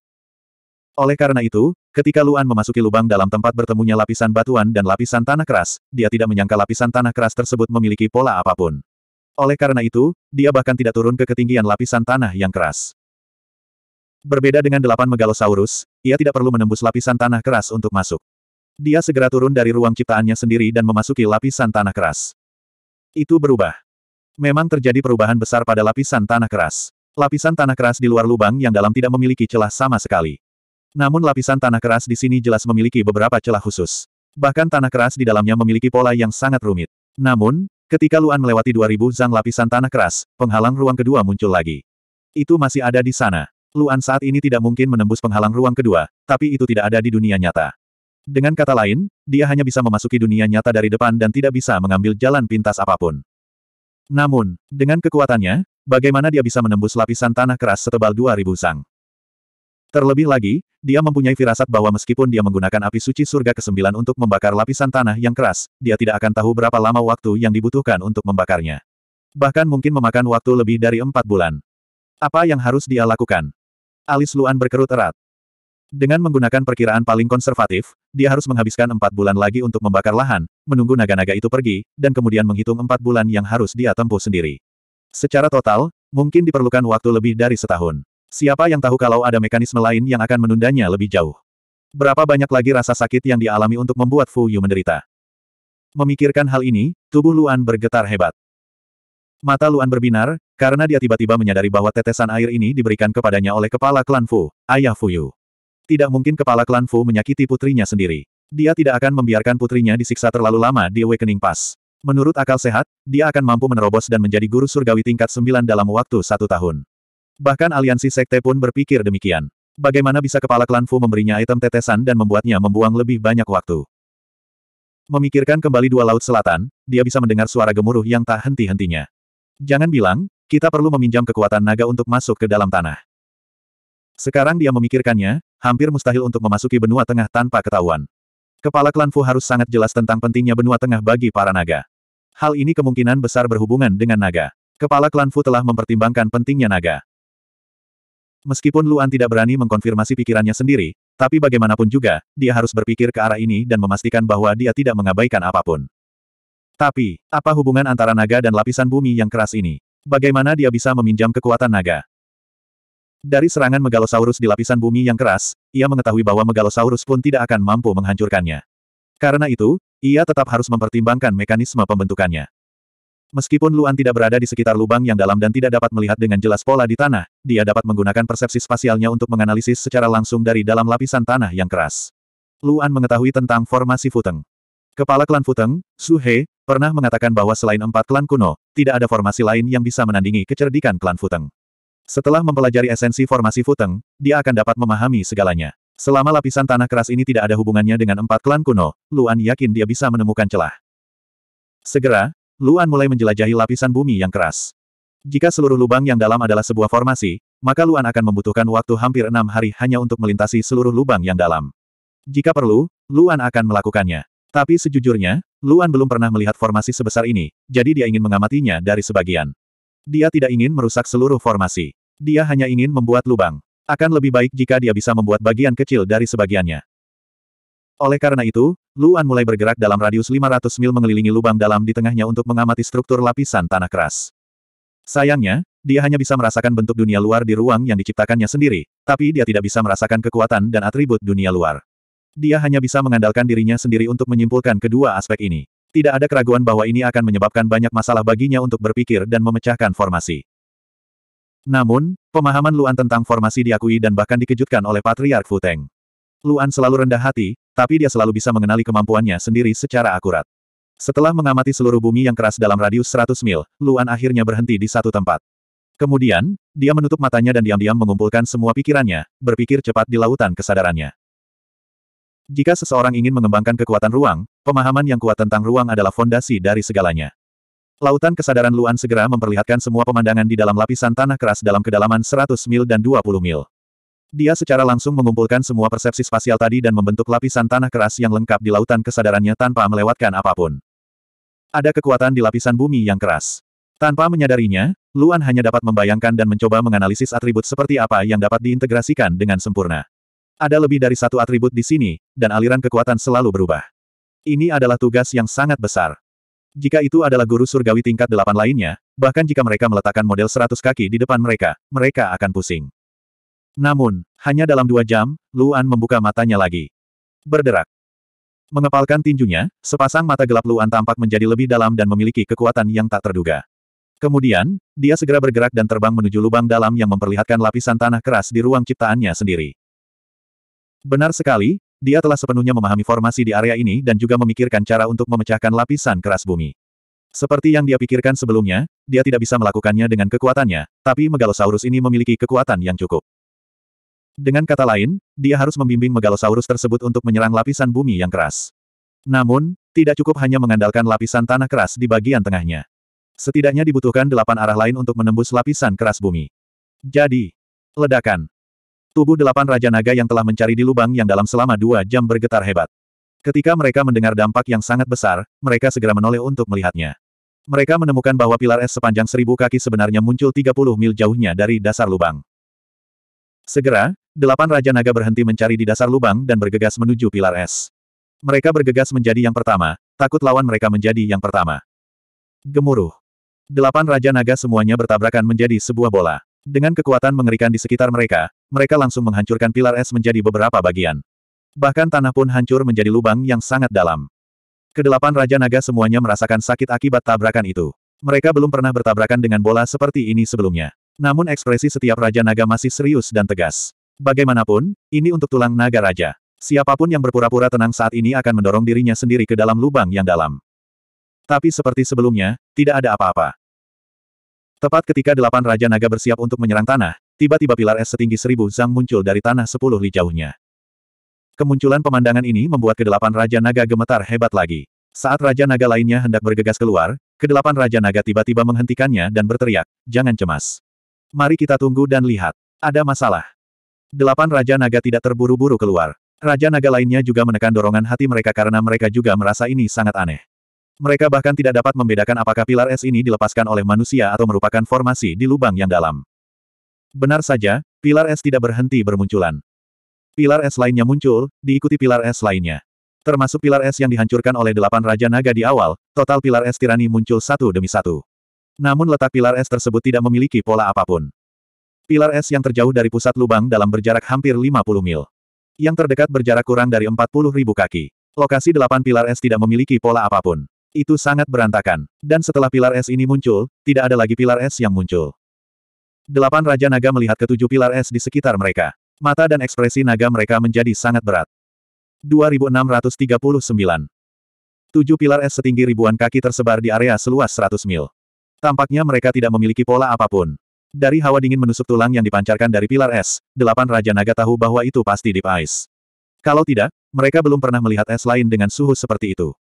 Oleh karena itu, ketika Luan memasuki lubang dalam tempat bertemunya lapisan batuan dan lapisan tanah keras, dia tidak menyangka lapisan tanah keras tersebut memiliki pola apapun. Oleh karena itu, dia bahkan tidak turun ke ketinggian lapisan tanah yang keras. Berbeda dengan delapan megalosaurus, ia tidak perlu menembus lapisan tanah keras untuk masuk. Dia segera turun dari ruang ciptaannya sendiri dan memasuki lapisan tanah keras. Itu berubah. Memang terjadi perubahan besar pada lapisan tanah keras. Lapisan tanah keras di luar lubang yang dalam tidak memiliki celah sama sekali. Namun lapisan tanah keras di sini jelas memiliki beberapa celah khusus. Bahkan tanah keras di dalamnya memiliki pola yang sangat rumit. Namun, ketika Luan melewati 2000 zang lapisan tanah keras, penghalang ruang kedua muncul lagi. Itu masih ada di sana. Luan saat ini tidak mungkin menembus penghalang ruang kedua, tapi itu tidak ada di dunia nyata. Dengan kata lain, dia hanya bisa memasuki dunia nyata dari depan dan tidak bisa mengambil jalan pintas apapun. Namun, dengan kekuatannya, bagaimana dia bisa menembus lapisan tanah keras setebal 2000 zang? Terlebih lagi, dia mempunyai firasat bahwa meskipun dia menggunakan api suci surga ke-9 untuk membakar lapisan tanah yang keras, dia tidak akan tahu berapa lama waktu yang dibutuhkan untuk membakarnya. Bahkan mungkin memakan waktu lebih dari empat bulan. Apa yang harus dia lakukan? Alis Luan berkerut erat. Dengan menggunakan perkiraan paling konservatif, dia harus menghabiskan empat bulan lagi untuk membakar lahan, menunggu naga-naga itu pergi, dan kemudian menghitung empat bulan yang harus dia tempuh sendiri. Secara total, mungkin diperlukan waktu lebih dari setahun. Siapa yang tahu kalau ada mekanisme lain yang akan menundanya lebih jauh? Berapa banyak lagi rasa sakit yang dialami untuk membuat Fu Yu menderita? Memikirkan hal ini, tubuh Luan bergetar hebat. Mata Luan berbinar, karena dia tiba-tiba menyadari bahwa tetesan air ini diberikan kepadanya oleh kepala klan Fu, ayah Fu Yu. Tidak mungkin kepala klan Fu menyakiti putrinya sendiri. Dia tidak akan membiarkan putrinya disiksa terlalu lama di Awakening Pass. Menurut akal sehat, dia akan mampu menerobos dan menjadi guru surgawi tingkat 9 dalam waktu satu tahun. Bahkan aliansi sekte pun berpikir demikian. Bagaimana bisa kepala klan Fu memberinya item tetesan dan membuatnya membuang lebih banyak waktu? Memikirkan kembali dua laut selatan, dia bisa mendengar suara gemuruh yang tak henti-hentinya. Jangan bilang, kita perlu meminjam kekuatan naga untuk masuk ke dalam tanah. Sekarang dia memikirkannya, hampir mustahil untuk memasuki benua tengah tanpa ketahuan. Kepala klan Fu harus sangat jelas tentang pentingnya benua tengah bagi para naga. Hal ini kemungkinan besar berhubungan dengan naga. Kepala klan Fu telah mempertimbangkan pentingnya naga. Meskipun Luan tidak berani mengkonfirmasi pikirannya sendiri, tapi bagaimanapun juga, dia harus berpikir ke arah ini dan memastikan bahwa dia tidak mengabaikan apapun. Tapi, apa hubungan antara naga dan lapisan bumi yang keras ini? Bagaimana dia bisa meminjam kekuatan naga? Dari serangan Megalosaurus di lapisan bumi yang keras, ia mengetahui bahwa Megalosaurus pun tidak akan mampu menghancurkannya. Karena itu, ia tetap harus mempertimbangkan mekanisme pembentukannya. Meskipun Luan tidak berada di sekitar lubang yang dalam dan tidak dapat melihat dengan jelas pola di tanah, dia dapat menggunakan persepsi spasialnya untuk menganalisis secara langsung dari dalam lapisan tanah yang keras. Luan mengetahui tentang formasi Futeng. Kepala klan Futeng, Su He, pernah mengatakan bahwa selain empat klan kuno, tidak ada formasi lain yang bisa menandingi kecerdikan klan Futeng. Setelah mempelajari esensi formasi Futeng, dia akan dapat memahami segalanya. Selama lapisan tanah keras ini tidak ada hubungannya dengan empat klan kuno, Luan yakin dia bisa menemukan celah. Segera, Luan mulai menjelajahi lapisan bumi yang keras. Jika seluruh lubang yang dalam adalah sebuah formasi, maka Luan akan membutuhkan waktu hampir enam hari hanya untuk melintasi seluruh lubang yang dalam. Jika perlu, Luan akan melakukannya. Tapi sejujurnya, Luan belum pernah melihat formasi sebesar ini, jadi dia ingin mengamatinya dari sebagian. Dia tidak ingin merusak seluruh formasi. Dia hanya ingin membuat lubang. Akan lebih baik jika dia bisa membuat bagian kecil dari sebagiannya. Oleh karena itu, Luan mulai bergerak dalam radius 500 mil mengelilingi lubang dalam di tengahnya untuk mengamati struktur lapisan tanah keras. Sayangnya, dia hanya bisa merasakan bentuk dunia luar di ruang yang diciptakannya sendiri, tapi dia tidak bisa merasakan kekuatan dan atribut dunia luar. Dia hanya bisa mengandalkan dirinya sendiri untuk menyimpulkan kedua aspek ini. Tidak ada keraguan bahwa ini akan menyebabkan banyak masalah baginya untuk berpikir dan memecahkan formasi. Namun, pemahaman Luan tentang formasi diakui dan bahkan dikejutkan oleh Patriark Futeng. Luan selalu rendah hati, tapi dia selalu bisa mengenali kemampuannya sendiri secara akurat. Setelah mengamati seluruh bumi yang keras dalam radius 100 mil, Luan akhirnya berhenti di satu tempat. Kemudian, dia menutup matanya dan diam-diam mengumpulkan semua pikirannya, berpikir cepat di lautan kesadarannya. Jika seseorang ingin mengembangkan kekuatan ruang, pemahaman yang kuat tentang ruang adalah fondasi dari segalanya. Lautan kesadaran Luan segera memperlihatkan semua pemandangan di dalam lapisan tanah keras dalam kedalaman 100 mil dan 20 mil. Dia secara langsung mengumpulkan semua persepsi spasial tadi dan membentuk lapisan tanah keras yang lengkap di lautan kesadarannya tanpa melewatkan apapun. Ada kekuatan di lapisan bumi yang keras. Tanpa menyadarinya, Luan hanya dapat membayangkan dan mencoba menganalisis atribut seperti apa yang dapat diintegrasikan dengan sempurna. Ada lebih dari satu atribut di sini, dan aliran kekuatan selalu berubah. Ini adalah tugas yang sangat besar. Jika itu adalah guru surgawi tingkat delapan lainnya, bahkan jika mereka meletakkan model seratus kaki di depan mereka, mereka akan pusing. Namun, hanya dalam dua jam, Luan membuka matanya lagi. Berderak. Mengepalkan tinjunya, sepasang mata gelap Luan tampak menjadi lebih dalam dan memiliki kekuatan yang tak terduga. Kemudian, dia segera bergerak dan terbang menuju lubang dalam yang memperlihatkan lapisan tanah keras di ruang ciptaannya sendiri. Benar sekali, dia telah sepenuhnya memahami formasi di area ini dan juga memikirkan cara untuk memecahkan lapisan keras bumi. Seperti yang dia pikirkan sebelumnya, dia tidak bisa melakukannya dengan kekuatannya, tapi Megalosaurus ini memiliki kekuatan yang cukup. Dengan kata lain, dia harus membimbing megalosaurus tersebut untuk menyerang lapisan bumi yang keras. Namun, tidak cukup hanya mengandalkan lapisan tanah keras di bagian tengahnya. Setidaknya dibutuhkan delapan arah lain untuk menembus lapisan keras bumi. Jadi, ledakan. Tubuh delapan Raja Naga yang telah mencari di lubang yang dalam selama dua jam bergetar hebat. Ketika mereka mendengar dampak yang sangat besar, mereka segera menoleh untuk melihatnya. Mereka menemukan bahwa pilar es sepanjang seribu kaki sebenarnya muncul 30 mil jauhnya dari dasar lubang. Segera, Delapan Raja Naga berhenti mencari di dasar lubang dan bergegas menuju pilar es. Mereka bergegas menjadi yang pertama, takut lawan mereka menjadi yang pertama. Gemuruh. Delapan Raja Naga semuanya bertabrakan menjadi sebuah bola. Dengan kekuatan mengerikan di sekitar mereka, mereka langsung menghancurkan pilar es menjadi beberapa bagian. Bahkan tanah pun hancur menjadi lubang yang sangat dalam. Kedelapan Raja Naga semuanya merasakan sakit akibat tabrakan itu. Mereka belum pernah bertabrakan dengan bola seperti ini sebelumnya. Namun ekspresi setiap Raja Naga masih serius dan tegas. Bagaimanapun, ini untuk tulang naga raja. Siapapun yang berpura-pura tenang saat ini akan mendorong dirinya sendiri ke dalam lubang yang dalam. Tapi seperti sebelumnya, tidak ada apa-apa. Tepat ketika delapan Raja Naga bersiap untuk menyerang tanah, tiba-tiba pilar es setinggi seribu zang muncul dari tanah sepuluh li jauhnya. Kemunculan pemandangan ini membuat kedelapan Raja Naga gemetar hebat lagi. Saat Raja Naga lainnya hendak bergegas keluar, kedelapan Raja Naga tiba-tiba menghentikannya dan berteriak, jangan cemas. Mari kita tunggu dan lihat. Ada masalah. Delapan Raja Naga tidak terburu-buru keluar. Raja Naga lainnya juga menekan dorongan hati mereka karena mereka juga merasa ini sangat aneh. Mereka bahkan tidak dapat membedakan apakah pilar es ini dilepaskan oleh manusia atau merupakan formasi di lubang yang dalam. Benar saja, pilar es tidak berhenti bermunculan. Pilar es lainnya muncul, diikuti pilar es lainnya. Termasuk pilar es yang dihancurkan oleh delapan Raja Naga di awal, total pilar es tirani muncul satu demi satu. Namun letak pilar es tersebut tidak memiliki pola apapun. Pilar es yang terjauh dari pusat lubang dalam berjarak hampir 50 mil. Yang terdekat berjarak kurang dari 40 ribu kaki. Lokasi delapan pilar es tidak memiliki pola apapun. Itu sangat berantakan. Dan setelah pilar es ini muncul, tidak ada lagi pilar es yang muncul. Delapan Raja Naga melihat ketujuh pilar es di sekitar mereka. Mata dan ekspresi naga mereka menjadi sangat berat. 2639 Tujuh pilar es setinggi ribuan kaki tersebar di area seluas 100 mil. Tampaknya mereka tidak memiliki pola apapun. Dari hawa dingin menusuk tulang yang dipancarkan dari pilar es, delapan Raja Naga tahu bahwa itu pasti Deep Ice. Kalau tidak, mereka belum pernah melihat es lain dengan suhu seperti itu.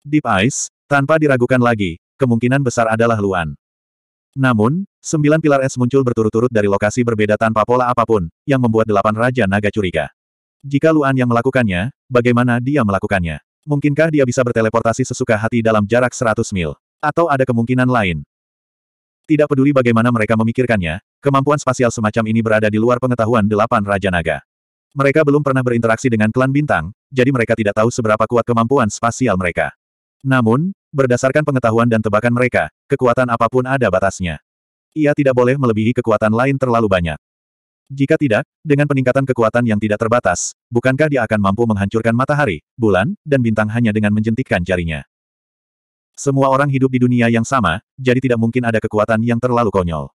Deep Ice, tanpa diragukan lagi, kemungkinan besar adalah Luan. Namun, sembilan pilar es muncul berturut-turut dari lokasi berbeda tanpa pola apapun, yang membuat delapan Raja Naga curiga. Jika Luan yang melakukannya, bagaimana dia melakukannya? Mungkinkah dia bisa berteleportasi sesuka hati dalam jarak 100 mil? Atau ada kemungkinan lain, tidak peduli bagaimana mereka memikirkannya, kemampuan spasial semacam ini berada di luar pengetahuan delapan Raja Naga. Mereka belum pernah berinteraksi dengan klan bintang, jadi mereka tidak tahu seberapa kuat kemampuan spasial mereka. Namun, berdasarkan pengetahuan dan tebakan mereka, kekuatan apapun ada batasnya. Ia tidak boleh melebihi kekuatan lain terlalu banyak. Jika tidak, dengan peningkatan kekuatan yang tidak terbatas, bukankah dia akan mampu menghancurkan matahari, bulan, dan bintang hanya dengan menjentikkan jarinya? Semua orang hidup di dunia yang sama, jadi tidak mungkin ada kekuatan yang terlalu konyol.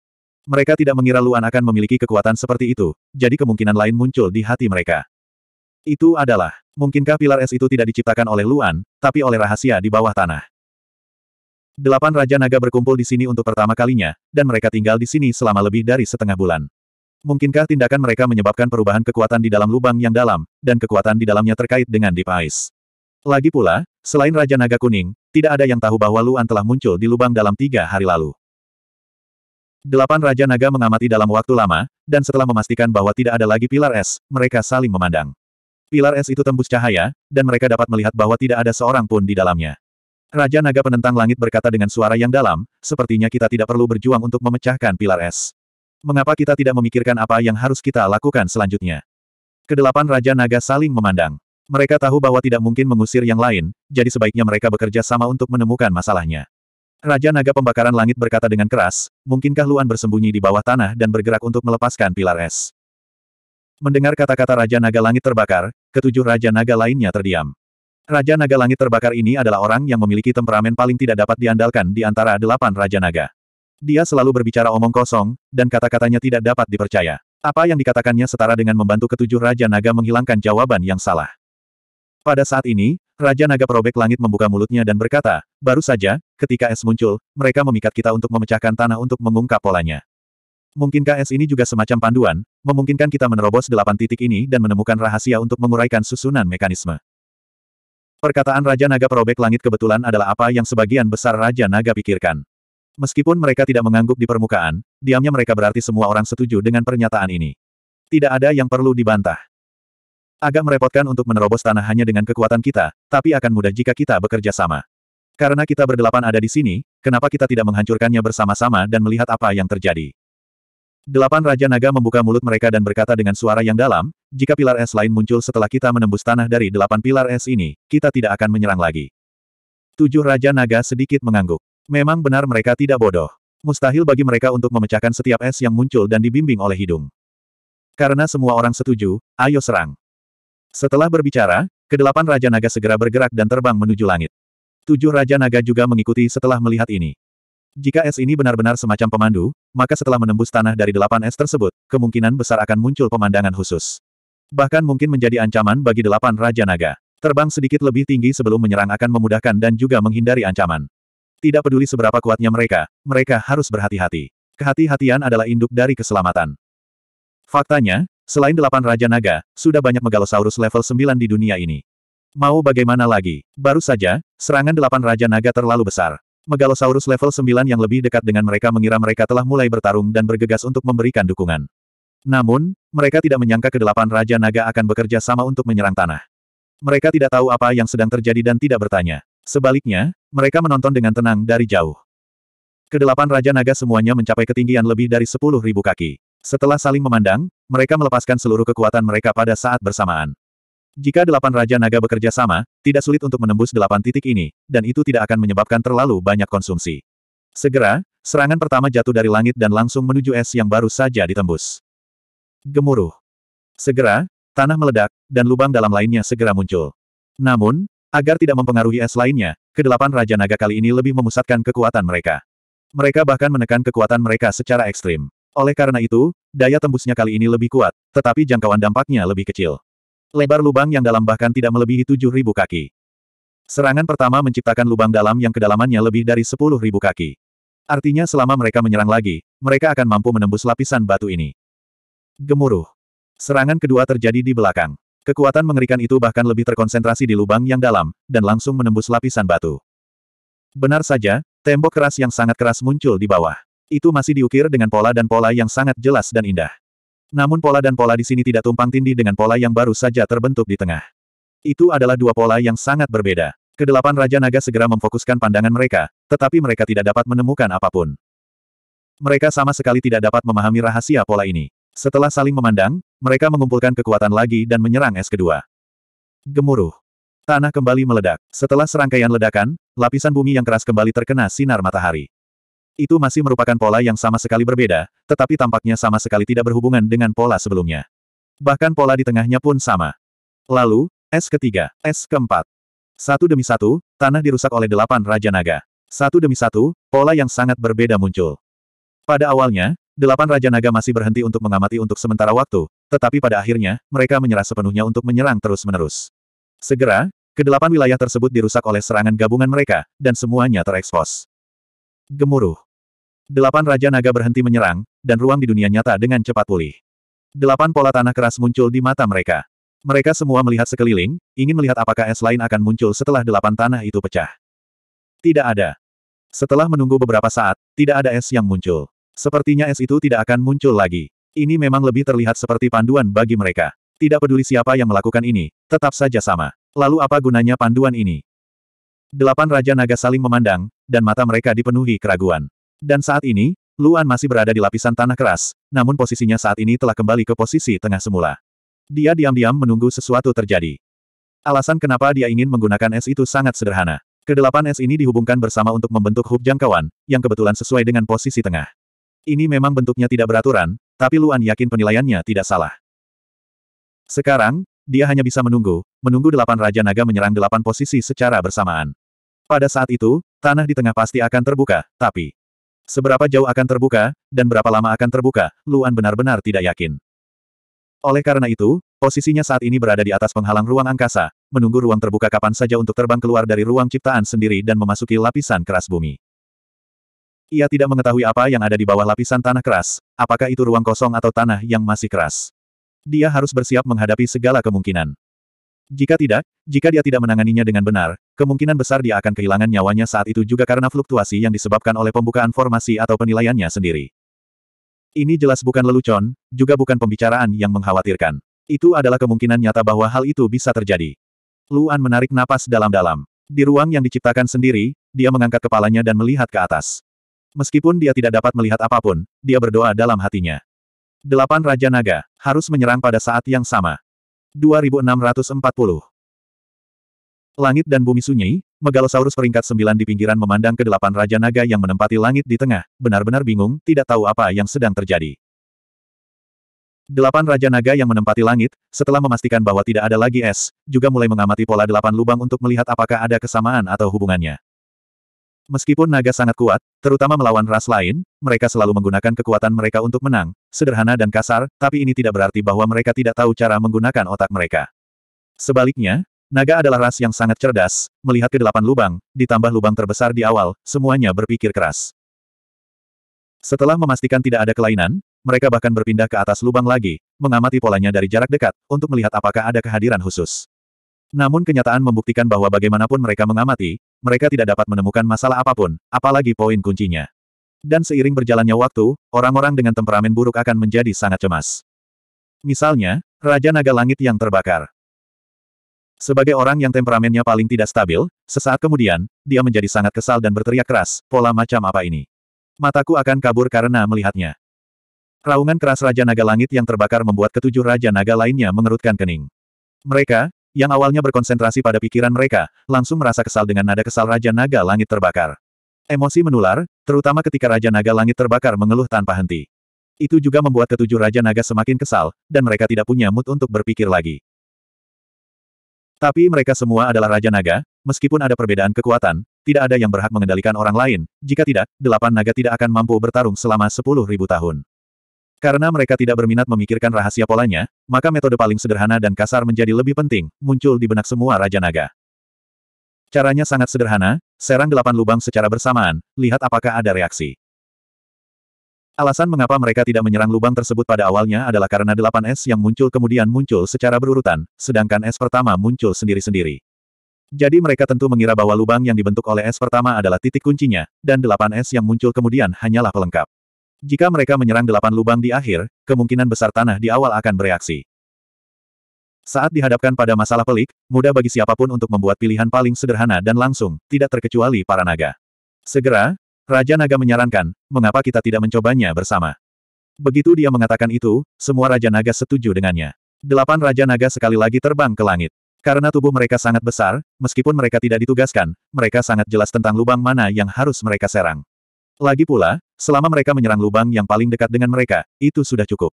Mereka tidak mengira Luan akan memiliki kekuatan seperti itu, jadi kemungkinan lain muncul di hati mereka. Itu adalah, mungkinkah pilar es itu tidak diciptakan oleh Luan, tapi oleh rahasia di bawah tanah. Delapan Raja Naga berkumpul di sini untuk pertama kalinya, dan mereka tinggal di sini selama lebih dari setengah bulan. Mungkinkah tindakan mereka menyebabkan perubahan kekuatan di dalam lubang yang dalam, dan kekuatan di dalamnya terkait dengan Deep Ice? Lagi pula, selain Raja Naga Kuning, tidak ada yang tahu bahwa Luan telah muncul di lubang dalam tiga hari lalu. Delapan Raja Naga mengamati dalam waktu lama, dan setelah memastikan bahwa tidak ada lagi pilar es, mereka saling memandang. Pilar es itu tembus cahaya, dan mereka dapat melihat bahwa tidak ada seorang pun di dalamnya. Raja Naga Penentang Langit berkata dengan suara yang dalam, sepertinya kita tidak perlu berjuang untuk memecahkan pilar es. Mengapa kita tidak memikirkan apa yang harus kita lakukan selanjutnya? Kedelapan Raja Naga saling memandang. Mereka tahu bahwa tidak mungkin mengusir yang lain, jadi sebaiknya mereka bekerja sama untuk menemukan masalahnya. Raja Naga Pembakaran Langit berkata dengan keras, mungkinkah Luan bersembunyi di bawah tanah dan bergerak untuk melepaskan pilar es? Mendengar kata-kata Raja Naga Langit terbakar, ketujuh Raja Naga lainnya terdiam. Raja Naga Langit terbakar ini adalah orang yang memiliki temperamen paling tidak dapat diandalkan di antara delapan Raja Naga. Dia selalu berbicara omong kosong, dan kata-katanya tidak dapat dipercaya. Apa yang dikatakannya setara dengan membantu ketujuh Raja Naga menghilangkan jawaban yang salah. Pada saat ini, Raja Naga Perobek Langit membuka mulutnya dan berkata, baru saja, ketika es muncul, mereka memikat kita untuk memecahkan tanah untuk mengungkap polanya. Mungkinkah es ini juga semacam panduan, memungkinkan kita menerobos delapan titik ini dan menemukan rahasia untuk menguraikan susunan mekanisme. Perkataan Raja Naga Perobek Langit kebetulan adalah apa yang sebagian besar Raja Naga pikirkan. Meskipun mereka tidak mengangguk di permukaan, diamnya mereka berarti semua orang setuju dengan pernyataan ini. Tidak ada yang perlu dibantah. Agak merepotkan untuk menerobos tanah hanya dengan kekuatan kita, tapi akan mudah jika kita bekerja sama. Karena kita berdelapan ada di sini, kenapa kita tidak menghancurkannya bersama-sama dan melihat apa yang terjadi? Delapan Raja Naga membuka mulut mereka dan berkata dengan suara yang dalam, jika pilar es lain muncul setelah kita menembus tanah dari delapan pilar es ini, kita tidak akan menyerang lagi. Tujuh Raja Naga sedikit mengangguk. Memang benar mereka tidak bodoh. Mustahil bagi mereka untuk memecahkan setiap es yang muncul dan dibimbing oleh hidung. Karena semua orang setuju, ayo serang. Setelah berbicara, kedelapan Raja Naga segera bergerak dan terbang menuju langit. Tujuh Raja Naga juga mengikuti setelah melihat ini. Jika es ini benar-benar semacam pemandu, maka setelah menembus tanah dari delapan es tersebut, kemungkinan besar akan muncul pemandangan khusus. Bahkan mungkin menjadi ancaman bagi delapan Raja Naga. Terbang sedikit lebih tinggi sebelum menyerang akan memudahkan dan juga menghindari ancaman. Tidak peduli seberapa kuatnya mereka, mereka harus berhati-hati. Kehati-hatian adalah induk dari keselamatan. Faktanya, Selain delapan Raja Naga, sudah banyak Megalosaurus level 9 di dunia ini. Mau bagaimana lagi? Baru saja, serangan delapan Raja Naga terlalu besar. Megalosaurus level 9 yang lebih dekat dengan mereka mengira mereka telah mulai bertarung dan bergegas untuk memberikan dukungan. Namun, mereka tidak menyangka kedelapan Raja Naga akan bekerja sama untuk menyerang tanah. Mereka tidak tahu apa yang sedang terjadi dan tidak bertanya. Sebaliknya, mereka menonton dengan tenang dari jauh. Kedelapan Raja Naga semuanya mencapai ketinggian lebih dari sepuluh ribu kaki. Setelah saling memandang, mereka melepaskan seluruh kekuatan mereka pada saat bersamaan. Jika delapan Raja Naga bekerja sama, tidak sulit untuk menembus delapan titik ini, dan itu tidak akan menyebabkan terlalu banyak konsumsi. Segera, serangan pertama jatuh dari langit dan langsung menuju es yang baru saja ditembus. Gemuruh. Segera, tanah meledak, dan lubang dalam lainnya segera muncul. Namun, agar tidak mempengaruhi es lainnya, kedelapan Raja Naga kali ini lebih memusatkan kekuatan mereka. Mereka bahkan menekan kekuatan mereka secara ekstrim. Oleh karena itu, daya tembusnya kali ini lebih kuat, tetapi jangkauan dampaknya lebih kecil. Lebar lubang yang dalam bahkan tidak melebihi 7.000 kaki. Serangan pertama menciptakan lubang dalam yang kedalamannya lebih dari 10.000 kaki. Artinya selama mereka menyerang lagi, mereka akan mampu menembus lapisan batu ini. Gemuruh. Serangan kedua terjadi di belakang. Kekuatan mengerikan itu bahkan lebih terkonsentrasi di lubang yang dalam, dan langsung menembus lapisan batu. Benar saja, tembok keras yang sangat keras muncul di bawah. Itu masih diukir dengan pola dan pola yang sangat jelas dan indah. Namun pola dan pola di sini tidak tumpang tindih dengan pola yang baru saja terbentuk di tengah. Itu adalah dua pola yang sangat berbeda. Kedelapan Raja Naga segera memfokuskan pandangan mereka, tetapi mereka tidak dapat menemukan apapun. Mereka sama sekali tidak dapat memahami rahasia pola ini. Setelah saling memandang, mereka mengumpulkan kekuatan lagi dan menyerang es kedua. Gemuruh. Tanah kembali meledak. Setelah serangkaian ledakan, lapisan bumi yang keras kembali terkena sinar matahari. Itu masih merupakan pola yang sama sekali berbeda, tetapi tampaknya sama sekali tidak berhubungan dengan pola sebelumnya. Bahkan pola di tengahnya pun sama. Lalu, es ketiga, es keempat. Satu demi satu, tanah dirusak oleh delapan Raja Naga. Satu demi satu, pola yang sangat berbeda muncul. Pada awalnya, delapan Raja Naga masih berhenti untuk mengamati untuk sementara waktu, tetapi pada akhirnya, mereka menyerah sepenuhnya untuk menyerang terus-menerus. Segera, kedelapan wilayah tersebut dirusak oleh serangan gabungan mereka, dan semuanya terekspos. Gemuruh. Delapan Raja Naga berhenti menyerang, dan ruang di dunia nyata dengan cepat pulih. Delapan pola tanah keras muncul di mata mereka. Mereka semua melihat sekeliling, ingin melihat apakah es lain akan muncul setelah delapan tanah itu pecah. Tidak ada. Setelah menunggu beberapa saat, tidak ada es yang muncul. Sepertinya es itu tidak akan muncul lagi. Ini memang lebih terlihat seperti panduan bagi mereka. Tidak peduli siapa yang melakukan ini, tetap saja sama. Lalu apa gunanya panduan ini? Delapan Raja Naga saling memandang, dan mata mereka dipenuhi keraguan. Dan saat ini, Luan masih berada di lapisan tanah keras, namun posisinya saat ini telah kembali ke posisi tengah semula. Dia diam-diam menunggu sesuatu terjadi. Alasan kenapa dia ingin menggunakan es itu sangat sederhana. Kedelapan es ini dihubungkan bersama untuk membentuk hub jangkauan, yang kebetulan sesuai dengan posisi tengah. Ini memang bentuknya tidak beraturan, tapi Luan yakin penilaiannya tidak salah. Sekarang, dia hanya bisa menunggu, menunggu delapan Raja Naga menyerang delapan posisi secara bersamaan. Pada saat itu, tanah di tengah pasti akan terbuka, tapi Seberapa jauh akan terbuka, dan berapa lama akan terbuka, Luan benar-benar tidak yakin. Oleh karena itu, posisinya saat ini berada di atas penghalang ruang angkasa, menunggu ruang terbuka kapan saja untuk terbang keluar dari ruang ciptaan sendiri dan memasuki lapisan keras bumi. Ia tidak mengetahui apa yang ada di bawah lapisan tanah keras, apakah itu ruang kosong atau tanah yang masih keras. Dia harus bersiap menghadapi segala kemungkinan. Jika tidak, jika dia tidak menanganinya dengan benar, Kemungkinan besar dia akan kehilangan nyawanya saat itu juga karena fluktuasi yang disebabkan oleh pembukaan formasi atau penilaiannya sendiri. Ini jelas bukan lelucon, juga bukan pembicaraan yang mengkhawatirkan. Itu adalah kemungkinan nyata bahwa hal itu bisa terjadi. Luan menarik napas dalam-dalam. Di ruang yang diciptakan sendiri, dia mengangkat kepalanya dan melihat ke atas. Meskipun dia tidak dapat melihat apapun, dia berdoa dalam hatinya. Delapan Raja Naga, harus menyerang pada saat yang sama. 2640 Langit dan bumi sunyi, Megalosaurus peringkat sembilan di pinggiran memandang ke delapan Raja Naga yang menempati langit di tengah, benar-benar bingung, tidak tahu apa yang sedang terjadi. Delapan Raja Naga yang menempati langit, setelah memastikan bahwa tidak ada lagi es, juga mulai mengamati pola delapan lubang untuk melihat apakah ada kesamaan atau hubungannya. Meskipun naga sangat kuat, terutama melawan ras lain, mereka selalu menggunakan kekuatan mereka untuk menang, sederhana dan kasar, tapi ini tidak berarti bahwa mereka tidak tahu cara menggunakan otak mereka. Sebaliknya, Naga adalah ras yang sangat cerdas, melihat ke delapan lubang, ditambah lubang terbesar di awal, semuanya berpikir keras. Setelah memastikan tidak ada kelainan, mereka bahkan berpindah ke atas lubang lagi, mengamati polanya dari jarak dekat, untuk melihat apakah ada kehadiran khusus. Namun kenyataan membuktikan bahwa bagaimanapun mereka mengamati, mereka tidak dapat menemukan masalah apapun, apalagi poin kuncinya. Dan seiring berjalannya waktu, orang-orang dengan temperamen buruk akan menjadi sangat cemas. Misalnya, Raja Naga Langit yang terbakar. Sebagai orang yang temperamennya paling tidak stabil, sesaat kemudian, dia menjadi sangat kesal dan berteriak keras, pola macam apa ini? Mataku akan kabur karena melihatnya. Raungan keras Raja Naga Langit yang terbakar membuat ketujuh Raja Naga lainnya mengerutkan kening. Mereka, yang awalnya berkonsentrasi pada pikiran mereka, langsung merasa kesal dengan nada kesal Raja Naga Langit terbakar. Emosi menular, terutama ketika Raja Naga Langit terbakar mengeluh tanpa henti. Itu juga membuat ketujuh Raja Naga semakin kesal, dan mereka tidak punya mood untuk berpikir lagi. Tapi mereka semua adalah Raja Naga, meskipun ada perbedaan kekuatan, tidak ada yang berhak mengendalikan orang lain, jika tidak, delapan naga tidak akan mampu bertarung selama sepuluh ribu tahun. Karena mereka tidak berminat memikirkan rahasia polanya, maka metode paling sederhana dan kasar menjadi lebih penting, muncul di benak semua Raja Naga. Caranya sangat sederhana, serang delapan lubang secara bersamaan, lihat apakah ada reaksi. Alasan mengapa mereka tidak menyerang lubang tersebut pada awalnya adalah karena delapan es yang muncul kemudian muncul secara berurutan, sedangkan es pertama muncul sendiri-sendiri. Jadi mereka tentu mengira bahwa lubang yang dibentuk oleh es pertama adalah titik kuncinya, dan delapan es yang muncul kemudian hanyalah pelengkap. Jika mereka menyerang delapan lubang di akhir, kemungkinan besar tanah di awal akan bereaksi. Saat dihadapkan pada masalah pelik, mudah bagi siapapun untuk membuat pilihan paling sederhana dan langsung, tidak terkecuali para naga. Segera, Raja Naga menyarankan, mengapa kita tidak mencobanya bersama? Begitu dia mengatakan itu, semua Raja Naga setuju dengannya. Delapan Raja Naga sekali lagi terbang ke langit. Karena tubuh mereka sangat besar, meskipun mereka tidak ditugaskan, mereka sangat jelas tentang lubang mana yang harus mereka serang. Lagi pula, selama mereka menyerang lubang yang paling dekat dengan mereka, itu sudah cukup.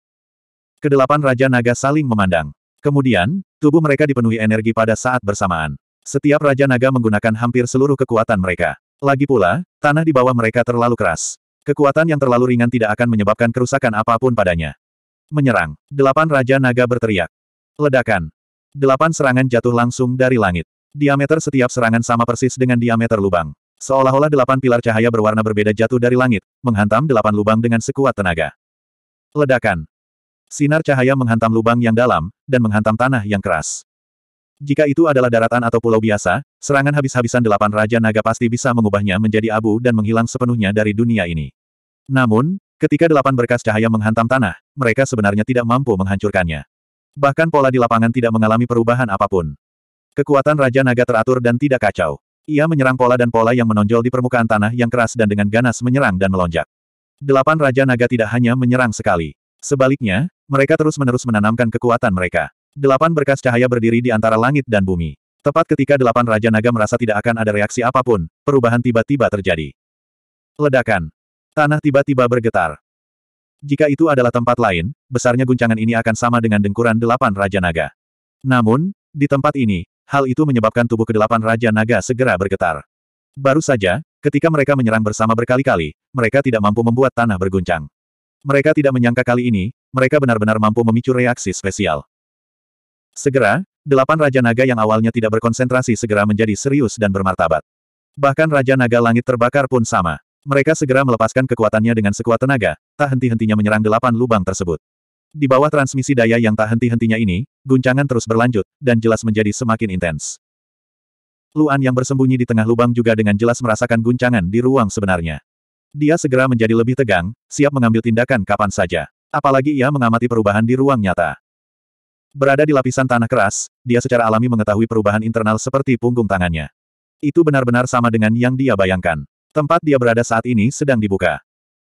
Kedelapan Raja Naga saling memandang. Kemudian, tubuh mereka dipenuhi energi pada saat bersamaan. Setiap Raja Naga menggunakan hampir seluruh kekuatan mereka. Lagi pula, tanah di bawah mereka terlalu keras. Kekuatan yang terlalu ringan tidak akan menyebabkan kerusakan apapun padanya. Menyerang. Delapan Raja Naga berteriak. Ledakan. Delapan serangan jatuh langsung dari langit. Diameter setiap serangan sama persis dengan diameter lubang. Seolah-olah delapan pilar cahaya berwarna berbeda jatuh dari langit, menghantam delapan lubang dengan sekuat tenaga. Ledakan. Sinar cahaya menghantam lubang yang dalam, dan menghantam tanah yang keras. Jika itu adalah daratan atau pulau biasa, serangan habis-habisan delapan Raja Naga pasti bisa mengubahnya menjadi abu dan menghilang sepenuhnya dari dunia ini. Namun, ketika delapan berkas cahaya menghantam tanah, mereka sebenarnya tidak mampu menghancurkannya. Bahkan pola di lapangan tidak mengalami perubahan apapun. Kekuatan Raja Naga teratur dan tidak kacau. Ia menyerang pola dan pola yang menonjol di permukaan tanah yang keras dan dengan ganas menyerang dan melonjak. Delapan Raja Naga tidak hanya menyerang sekali. Sebaliknya, mereka terus-menerus menanamkan kekuatan mereka. Delapan berkas cahaya berdiri di antara langit dan bumi. Tepat ketika delapan Raja Naga merasa tidak akan ada reaksi apapun, perubahan tiba-tiba terjadi. Ledakan. Tanah tiba-tiba bergetar. Jika itu adalah tempat lain, besarnya guncangan ini akan sama dengan dengkuran delapan Raja Naga. Namun, di tempat ini, hal itu menyebabkan tubuh kedelapan Raja Naga segera bergetar. Baru saja, ketika mereka menyerang bersama berkali-kali, mereka tidak mampu membuat tanah berguncang. Mereka tidak menyangka kali ini, mereka benar-benar mampu memicu reaksi spesial. Segera, delapan Raja Naga yang awalnya tidak berkonsentrasi segera menjadi serius dan bermartabat. Bahkan Raja Naga Langit terbakar pun sama. Mereka segera melepaskan kekuatannya dengan sekuat tenaga, tak henti-hentinya menyerang delapan lubang tersebut. Di bawah transmisi daya yang tak henti-hentinya ini, guncangan terus berlanjut, dan jelas menjadi semakin intens. Luan yang bersembunyi di tengah lubang juga dengan jelas merasakan guncangan di ruang sebenarnya. Dia segera menjadi lebih tegang, siap mengambil tindakan kapan saja. Apalagi ia mengamati perubahan di ruang nyata. Berada di lapisan tanah keras, dia secara alami mengetahui perubahan internal seperti punggung tangannya. Itu benar-benar sama dengan yang dia bayangkan. Tempat dia berada saat ini sedang dibuka.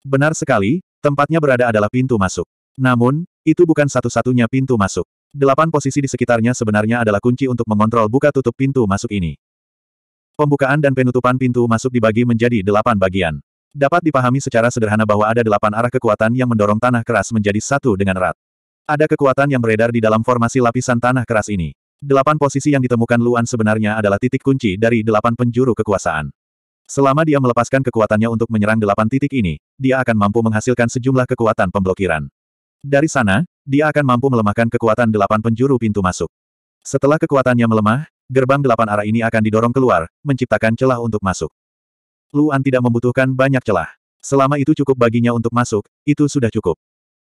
Benar sekali, tempatnya berada adalah pintu masuk. Namun, itu bukan satu-satunya pintu masuk. Delapan posisi di sekitarnya sebenarnya adalah kunci untuk mengontrol buka-tutup pintu masuk ini. Pembukaan dan penutupan pintu masuk dibagi menjadi delapan bagian. Dapat dipahami secara sederhana bahwa ada delapan arah kekuatan yang mendorong tanah keras menjadi satu dengan erat. Ada kekuatan yang beredar di dalam formasi lapisan tanah keras ini. Delapan posisi yang ditemukan Luan sebenarnya adalah titik kunci dari delapan penjuru kekuasaan. Selama dia melepaskan kekuatannya untuk menyerang delapan titik ini, dia akan mampu menghasilkan sejumlah kekuatan pemblokiran. Dari sana, dia akan mampu melemahkan kekuatan delapan penjuru pintu masuk. Setelah kekuatannya melemah, gerbang delapan arah ini akan didorong keluar, menciptakan celah untuk masuk. Luan tidak membutuhkan banyak celah. Selama itu cukup baginya untuk masuk, itu sudah cukup.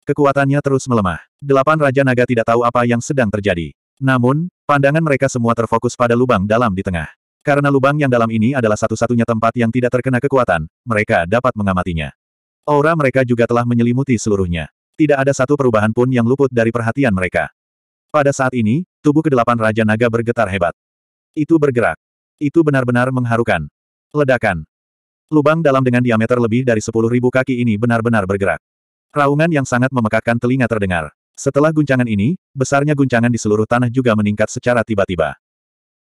Kekuatannya terus melemah. Delapan Raja Naga tidak tahu apa yang sedang terjadi. Namun, pandangan mereka semua terfokus pada lubang dalam di tengah. Karena lubang yang dalam ini adalah satu-satunya tempat yang tidak terkena kekuatan, mereka dapat mengamatinya. Aura mereka juga telah menyelimuti seluruhnya. Tidak ada satu perubahan pun yang luput dari perhatian mereka. Pada saat ini, tubuh kedelapan Raja Naga bergetar hebat. Itu bergerak. Itu benar-benar mengharukan. Ledakan. Lubang dalam dengan diameter lebih dari 10.000 kaki ini benar-benar bergerak. Raungan yang sangat memekakkan telinga terdengar. Setelah guncangan ini, besarnya guncangan di seluruh tanah juga meningkat secara tiba-tiba.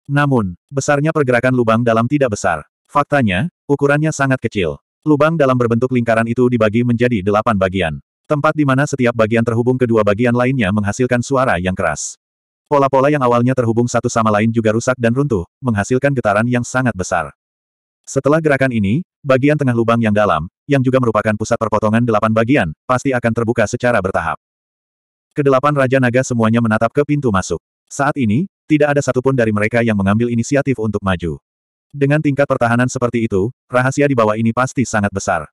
Namun, besarnya pergerakan lubang dalam tidak besar. Faktanya, ukurannya sangat kecil. Lubang dalam berbentuk lingkaran itu dibagi menjadi delapan bagian. Tempat di mana setiap bagian terhubung kedua bagian lainnya menghasilkan suara yang keras. Pola-pola yang awalnya terhubung satu sama lain juga rusak dan runtuh, menghasilkan getaran yang sangat besar. Setelah gerakan ini, bagian tengah lubang yang dalam, yang juga merupakan pusat perpotongan delapan bagian, pasti akan terbuka secara bertahap. Kedelapan Raja Naga semuanya menatap ke pintu masuk. Saat ini, tidak ada satupun dari mereka yang mengambil inisiatif untuk maju. Dengan tingkat pertahanan seperti itu, rahasia di bawah ini pasti sangat besar.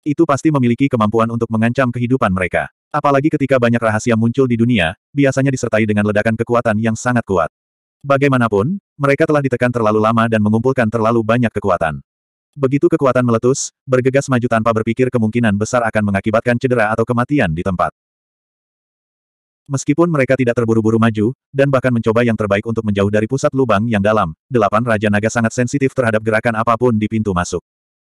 Itu pasti memiliki kemampuan untuk mengancam kehidupan mereka. Apalagi ketika banyak rahasia muncul di dunia, biasanya disertai dengan ledakan kekuatan yang sangat kuat. Bagaimanapun, mereka telah ditekan terlalu lama dan mengumpulkan terlalu banyak kekuatan. Begitu kekuatan meletus, bergegas maju tanpa berpikir kemungkinan besar akan mengakibatkan cedera atau kematian di tempat. Meskipun mereka tidak terburu-buru maju, dan bahkan mencoba yang terbaik untuk menjauh dari pusat lubang yang dalam, delapan Raja Naga sangat sensitif terhadap gerakan apapun di pintu masuk.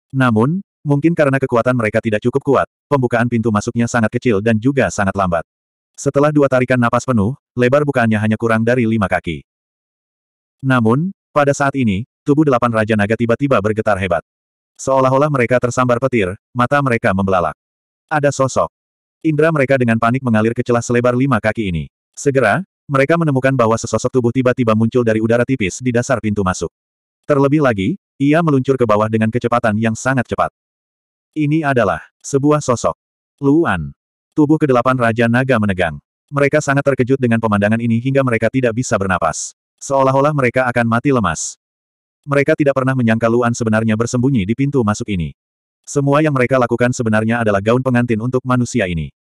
Namun, mungkin karena kekuatan mereka tidak cukup kuat, pembukaan pintu masuknya sangat kecil dan juga sangat lambat. Setelah dua tarikan napas penuh, lebar bukaannya hanya kurang dari lima kaki. Namun, pada saat ini, tubuh delapan Raja Naga tiba-tiba bergetar hebat. Seolah-olah mereka tersambar petir, mata mereka membelalak. Ada sosok. Indra mereka dengan panik mengalir ke celah selebar lima kaki ini. Segera, mereka menemukan bahwa sesosok tubuh tiba-tiba muncul dari udara tipis di dasar pintu masuk. Terlebih lagi, ia meluncur ke bawah dengan kecepatan yang sangat cepat. Ini adalah sebuah sosok. Luan. Tubuh kedelapan Raja Naga menegang. Mereka sangat terkejut dengan pemandangan ini hingga mereka tidak bisa bernapas. Seolah-olah mereka akan mati lemas. Mereka tidak pernah menyangka Luan sebenarnya bersembunyi di pintu masuk ini. Semua yang mereka lakukan sebenarnya adalah gaun pengantin untuk manusia ini.